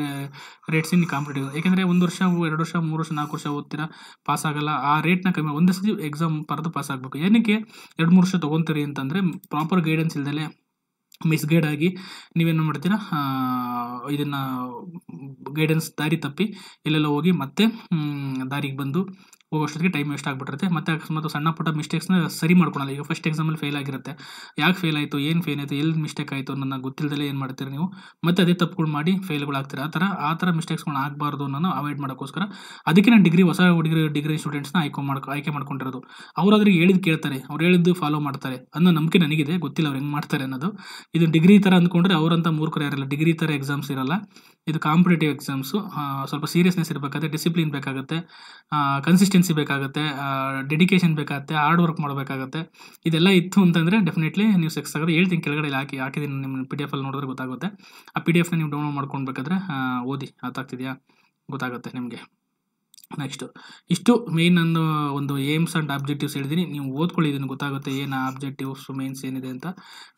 rates in competitive ಏಕೆಂದರೆ ಒಂದು ವರ್ಷ ಎರಡು ವರ್ಷ ಮೂರು ವರ್ಷ ನಾಲ್ಕು ವರ್ಷ ಓದ್ತೀರ ಪಾಸ್ ಆಗಲ್ಲ ಆ ರೇಟ್ನ ಕಮ್ಮಿ ಒಂದೇ ಸತಿ ಎಕ್ಸಾಮ್ ಪರದು ಪಾಸ್ ಆಗಬೇಕು ಏನಕ್ಕೆ ಎರಡು ಮೂರು ವರ್ಷ ತೊಗೊತೀರಿ ಅಂತಂದರೆ ಪ್ರಾಪರ್ ಗೈಡೆನ್ಸ್ ಇಲ್ದೇ ಮಿಸ್ಗೈಡ್ ಆಗಿ ನೀವೇನು ಮಾಡ್ತೀರಾ ಇದನ್ನು ಗೈಡೆನ್ಸ್ ದಾರಿ ತಪ್ಪಿ ಎಲ್ಲೆಲ್ಲ ಹೋಗಿ ಮತ್ತೆ ದಾರಿಗೆ ಬಂದು ಹೋಗೋಷ್ಟೊತ್ತಿಗೆ ಟೈಮ್ ವೇಸ್ಟ್ ಆಗಿಬಿಟ್ಟಿರುತ್ತೆ ಮತ್ತು ಅಕಸ್ಮಾತ್ ಸಣ್ಣ ಪುಟ್ಟ ಮಿಸ್ಟೇಕ್ಸ್ನ ಸರಿ ಮಾಡ್ಕೊಳಲ್ಲ ಈಗ ಫಸ್ಟ್ ಎಕ್ಸಾಮಲ್ಲಿ ಫೇಲ್ ಆಗಿರುತ್ತೆ ಯಾಕೆ ಫೇಲ್ ಆಯಿತು ಏನು ಫೇಲ್ ಆಯಿತು ಎಲ್ಲಿ ಮಿಸ್ಟೇಕ್ ಆಯಿತು ಅನ್ನೋದನ್ನ ಗೊತ್ತಿಲ್ಲದೆ ಏನು ಮಾಡ್ತೀರಿ ನೀವು ಮತ್ತೆ ಅದೇ ತಪ್ಪುಗಳು ಮಾಡಿ ಫೇಲ್ಗಳಾಗ್ತೀರ ಆ ಥರ ಆ ಥರ ಮಿಸ್ಟೇಕ್ಸ್ಗಳನ್ನ ಆಗಬಾರ್ದು ಅನ್ನೋ ಅವಾಯ್ಡ್ ಮಾಡೋಕ್ಕೋಸ್ಕರ ಅದಕ್ಕೆ ನಾನು ಡಿಗ್ರಿ ಹೊಸ ಹುಡುಗರು ಡಿಗ್ರಿ ಸ್ಟೂಡೆಂಟ್ಸ್ನ ಆಯ್ಕೆ ಮಾಡ್ಕೊ ಆಯ್ಕೆ ಮಾಡ್ಕೊಂಡಿರೋದು ಅವ್ರು ಅದ್ರಿಗೆ ಹೇಳಿದ್ದು ಕೇಳ್ತಾರೆ ಅವ್ರು ಹೇಳಿದ್ದು ಫಾಲೋ ಮಾಡ್ತಾರೆ ಅನ್ನೋ ನಂಬಿಕೆ ನನಗಿದೆ ಗೊತ್ತಿಲ್ಲ ಅವ್ರು ಹೆಂಗೆ ಮಾಡ್ತಾರೆ ಅನ್ನೋದು ಇದು ಡಿಗ್ರಿ ಥರ ಅಂದ್ಕೊಂಡ್ರೆ ಅವರಂತ ಮೂರ್ಖರು ಯಾರಲ್ಲ ಡಿಗ್ರಿ ಥರ ಎಕ್ಸಾಮ್ಸ್ ಇರಲ್ಲ ಇದು ಕಾಂಪಿಟೇಟಿವ್ ಎಕ್ಸಾಮ್ಸು ಸ್ವಲ್ಪ ಸೀರಿಯಸ್ನೆಸ್ ಇರಬೇಕಾದ್ರೆ ಡಿಸಿಪ್ಲಿನ್ ಬೇಕಾಗುತ್ತೆ ಕನ್ಸಿಸ್ಟೆನ್ಸಿ ಬೇಕಾಗುತ್ತೆ ಡೆಡಿಕೇಶನ್ ಬೇಕಾಗುತ್ತೆ ಹಾರ್ಡ್ ವರ್ಕ್ ಮಾಡಬೇಕಾಗುತ್ತೆ ಇದೆಲ್ಲ ಇತ್ತು ಅಂತಂದರೆ ಡೆಫಿನೆಟ್ಲಿ ನೀವು ಸೆಕ್ಸ್ ಆಗೋದು ಹೇಳ್ತೀನಿ ಕೆಳಗಡೆ ಹಾಕಿ ಹಾಕಿದ್ದೀನಿ ನಿಮ್ಮ ಪಿ ಡಿ ಎಫಲ್ಲಿ ನೋಡಿದ್ರೆ ಗೊತ್ತಾಗುತ್ತೆ ಆ ಪಿ ಡಿ ಎಫ್ನ ನೀವು ಡೌನ್ಲೋಡ್ ಮಾಡ್ಕೊಳ್ಬೇಕಾದ್ರೆ ಓದಿ ಅರ್ಥಾಗ್ತಿದೆಯಾ ಗೊತ್ತಾಗುತ್ತೆ ನಿಮಗೆ ನೆಕ್ಸ್ಟು ಇಷ್ಟು ಮೇನ್ ನನ್ನ ಒಂದು ಏಮ್ಸ್ ಆ್ಯಂಡ್ ಆಬ್ಜೆಕ್ಟಿವ್ಸ್ ಹೇಳಿದ್ದೀನಿ ನೀವು ಓದ್ಕೊಳ್ಳಿ ಇದನ್ನು ಗೊತ್ತಾಗುತ್ತೆ ಏನು ಆಬ್ಜೆಕ್ಟಿವ್ಸ್ ಮೇನ್ಸ್ ಏನಿದೆ ಅಂತ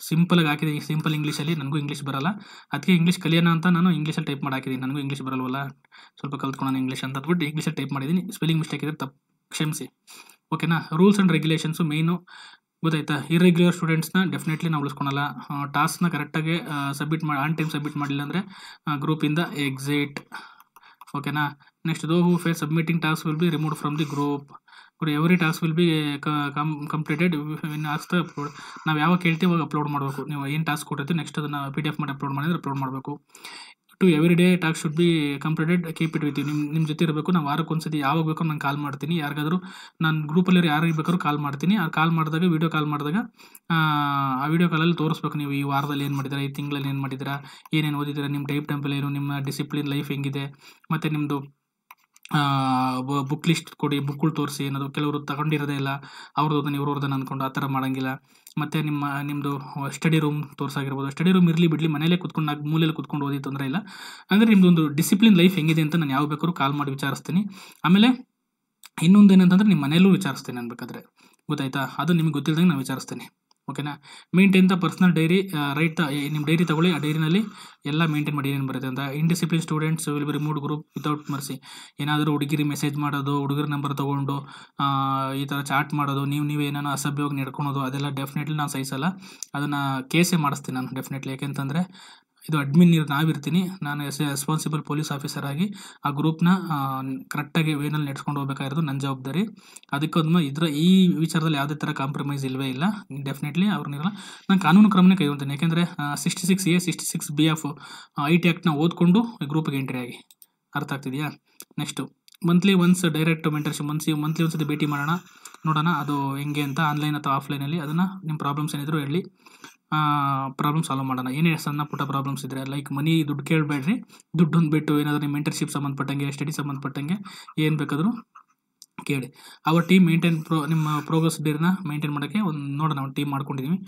ಸಿಂಪಲಾಗಿ ಹಾಕಿದ್ದೀನಿ ಸಿಂಪಲ್ ಇಂಗ್ಲೀಷಲ್ಲಿ ನನಗೂ ಇಂಗ್ಲೀಷ್ ಬರಲ್ಲ ಅದಕ್ಕೆ ಇಂಗ್ಲೀಷ್ ಕಲಿಯೋಣ ಅಂತ ನಾನು ಇಂಗ್ಲೀಷಲ್ಲಿ ಟೈಪ್ ಮಾಡಿ ನನಗೂ ಇಂಗ್ಲೀಷ್ ಬರಲ್ವಲ್ಲ ಸ್ವಲ್ಪ ಕಲ್ತ್ಕೊಳ್ಳೋಣ ಇಂಗ್ಲೀಷ್ ಅಂತ ಅಂದ್ಬಿಟ್ಟು ಇಂಗ್ಲೀಷಲ್ಲಿ ಟೈಪ್ ಮಾಡಿದ್ದೀನಿ ಸ್ಪೆಲ್ಲಿಂಗ್ ಮಿಸ್ಟೇಕ್ ಇದ್ದರೆ ತಪ್ಪು ಕ್ಷಮಿಸಿ ಓಕೆನಾ ರೂಲ್ಸ್ ಆ್ಯಂಡ್ ರೆಗ್ಯುಲೇಷನ್ಸು ಮೇನು ಗೊತ್ತಾಯ್ತಾ ಇರೆಗ್ಯುಲರ್ ಸ್ಟೂಡೆಂಟ್ಸ್ನ ಡೆಫಿನೆಟ್ಲಿ ನಾವು ಉಳಿಸ್ಕೊಳಲ್ಲ ಟಾಸ್ಕ್ನ ಕರೆಕ್ಟಾಗಿ ಸಬ್ಮಿಟ್ ಮಾಡಿ ಆನ್ ಟೈಮ್ ಸಬ್ಮಿಟ್ ಮಾಡಿಲ್ಲ ಅಂದರೆ ಗ್ರೂಪಿಂದ ಎಕ್ಸಿಟ್ ಓಕೆನಾ next though who face submitting task will be remove from the group but every task will be completed win as upload ನಾವು ಯಾವಾಗ ಕೇಳ್ತೀವಿ ಅವಾಗ ಅಪ್ಲೋಡ್ ಮಾಡಬೇಕು ನೀವು ಏನು ಟಾಸ್ಕ್ ಕೊಟ್ಟಿರ್ತೀವಿ ನೆಕ್ಸ್ಟ್ ಅದನ್ನು ಪಿ ಡಿ ಎಫ್ ಮಾಡಿ ಅಪ್ಲೋಡ್ ಮಾಡಿದರೆ ಅಪ್ಲೋಡ್ ಮಾಡಬೇಕು to every day talk should be completed keep it with ನಿಮ್ಮ ನಿಮ್ಮ ಜೊತೆ ಇರಬೇಕು ನಾವು ವಾರಕ್ಕೊಂದ್ಸತಿ ಯಾವಾಗ ಬೇಕೋ ನಾನು ಕಾಲ್ ಮಾಡ್ತೀನಿ ಯಾರಿಗಾದರೂ ನಾನು ಗ್ರೂಪಲ್ಲಿ ಯಾರಿಗೆ ಬೇಕಾದ್ರೂ ಕಾಲ್ ಮಾಡ್ತೀನಿ ಆ ಕಾಲ್ ಮಾಡಿದಾಗ ವೀಡಿಯೋ ಕಾಲ್ ಮಾಡಿದಾಗ ಆ ವೀಡಿಯೋ ಕಾಲಲ್ಲಿ ತೋರಿಸ್ಬೇಕು ನೀವು ಈ ವಾರದಲ್ಲಿ ಏನು ಮಾಡಿದ್ದೀರಾ ಈ ತಿಂಗಳಲ್ಲಿ ಏನು ಮಾಡಿದ್ದೀರಾ ಏನೇನು ಓದಿದ್ದೀರಾ ನಿಮ್ಮ ಟೈಪ್ ಟೆಂಪಲ್ ಏನು ನಿಮ್ಮ ಡಿಸಿಪ್ಲಿನ್ ಲೈಫ್ ಹೆಂಗಿದೆ ಮತ್ತು ನಿಮ್ಮದು ಬುಕ್ ಲಿಸ್ಟ್ ಕೊಡಿ ಬುಕ್ಗಳು ತೋರಿಸಿ ಏನಾದರೂ ಕೆಲವರು ತಗೊಂಡಿರೋದೇ ಇಲ್ಲ ಅವ್ರದ್ದು ಇವ್ರ ಓದೋಣ ಅಂದ್ಕೊಂಡು ಆ ಥರ ಮಾಡೋಂಗಿಲ್ಲ ಮತ್ತು ನಿಮ್ಮ ನಿಮ್ಮದು ಸ್ಟಡಿ ರೂಮ್ ತೋರಿಸಾಗಿರ್ಬೋದು ಸ್ಟಡಿ ರೂಮ್ ಇರಲಿ ಬಿಡಲಿ ಮನೇಲೇ ಕುತ್ಕೊಂಡು ನಾಲ್ಕು ಮೂಲೆಯಲ್ಲಿ ಕುತ್ಕೊಂಡು ಓದಿ ತೊಂದರೆ ಇಲ್ಲ ಅಂದರೆ ನಿಮ್ಮದೊಂದು ಡಿಸಿಪ್ಲಿನ್ ಲೈಫ್ ಹೆಂಗಿದೆ ಅಂತ ನಾನು ಯಾವ ಬೇಕಾದ್ರೂ ಕಾಲ್ ಮಾಡಿ ವಿಚಾರಿಸ್ತೀನಿ ಆಮೇಲೆ ಇನ್ನೊಂದು ಏನಂತಂದರೆ ನಿಮ್ಮ ಮನೆಯಲ್ಲೂ ವಿಚಾರಿಸ್ತೀನಿ ಅನ್ಬೇಕಾದ್ರೆ ಗೊತ್ತಾಯ್ತಾ ಅದು ನಿಮಗೆ ಗೊತ್ತಿಲ್ಲದಂಗೆ ನಾನು ವಿಚಾರಿಸ್ತೀನಿ ಓಕೆನಾ maintain the personal diary right ನಿಮ್ಮ ಡೈರಿ ತಗೊಳ್ಳಿ ಆ ಡೈರಿನಲ್ಲಿ ಎಲ್ಲ ಮೇಂಟೈನ್ ಮಾಡಿ ಏನು ಬರುತ್ತೆ ಅಂತ indiscipline students will be removed group without mercy ಏನಾದರೂ ಹುಡುಗಿರಿ ಮೆಸೇಜ್ ಮಾಡೋದು ಹುಡುಗರ ನಂಬರ್ ತೊಗೊಂಡು ಈ ಥರ ಚಾಟ್ ಮಾಡೋದು ನೀವು ನೀವು ಏನೇನೋ ಅಸಭ್ಯವಾಗಿ ನಡ್ಕೊಳೋದು ಅದೆಲ್ಲ ಡೆಫಿನೆಟ್ಲಿ ನಾನು ಸಹಿಸಲ್ಲ ಅದನ್ನು ಕೇಸೇ ಮಾಡಿಸ್ತೀನಿ ನಾನು ಡೆಫಿನೆಟ್ಲಿ ಯಾಕೆಂತಂದರೆ ಇದು ಅಡ್ಮಿನ್ ಇರೋ ನಾವಿರ್ತೀನಿ ನಾನು ಎಸ್ ರೆಸ್ಪಾನ್ಸಿಬಲ್ ಪೊಲೀಸ್ ಆಫೀಸರ್ ಆಗಿ ಆ ಗ್ರೂಪ್ನ ಕರೆಕ್ಟಾಗಿ ವೇನಲ್ಲಿ ನಡೆಸ್ಕೊಂಡು ಹೋಗಬೇಕಾಗಿರೋದು ನನ್ನ ಜವಾಬ್ದಾರಿ ಅದಕ್ಕೊಂದು ಇದರ ಈ ವಿಚಾರದಲ್ಲಿ ಯಾವುದೇ ಥರ ಕಾಂಪ್ರಮೈಸ್ ಇಲ್ಲವೇ ಇಲ್ಲ ಡೆಫಿನೆಟ್ಲಿ ಅವ್ರನ್ನಿರಲ್ಲ ನಾನು ಕಾನೂನು ಕ್ರಮನೇ ಕೈಗೊಳ್ತೀನಿ ಯಾಕೆಂದರೆ sixty six A sixty six B of I T ಆ್ಯಕ್ಟ್ನ ಓದ್ಕೊಂಡು ಗ್ರೂಪ್ಗೆ ಎಂಟ್ರಿ ಆಗಿ ಅರ್ಥ ಆಗ್ತಿದೆಯಾ next monthly once direct mentorship ಮನ್ಸಿ ಮಂತ್ಲಿ ಒಂದ್ಸತಿ ಭೇಟಿ ಮಾಡೋಣ ನೋಡೋಣ ಅದು ಹೆಂಗೆ ಅಂತ ಆನ್ಲೈನ್ ಅಥವಾ ಆಫ್ಲೈನಲ್ಲಿ ಅದನ್ನು ನಿಮ್ಮ ಪ್ರಾಬ್ಲಮ್ಸ್ ಏನಿದ್ರು ಹೇಳಿ ಪ್ರಾಬ್ಲಮ್ ಸಾಲ್ವ್ ಮಾಡೋಣ ಏನೇ ಸಣ್ಣ ಪುಟ್ಟ ಪ್ರಾಬ್ಲಮ್ಸ್ ಇದ್ದರೆ ಲೈಕ್ ಮನಿ ದುಡ್ಡು ಕೇಳಬೇಡ್ರಿ ದುಡ್ಡು ಬಿಟ್ಟು ಏನಾದರೂ ನಿಮ್ಮ ಮೆಂಟರ್ಶಿಪ್ ಸಂಬಂಧಪಟ್ಟಂಗೆ ಸ್ಟಡಿ ಸಂಬಂಧಪಟ್ಟಂಗೆ ಏನು ಬೇಕಾದರೂ ಕೇಳಿ ಅವರ್ ಟೀಮ್ ಮೇಂಟೈನ್ ಪ್ರೊ ನಿಮ್ಮ ಪ್ರೋಗ್ರೆಸ್ ಡೇನ ಮೇಂಟೈನ್ ಮಾಡೋಕ್ಕೆ ಒಂದು ನೋಡೋಣ ಒಂದು ಟೀಮ್ ಮಾಡ್ಕೊಂಡಿದ್ದೀವಿ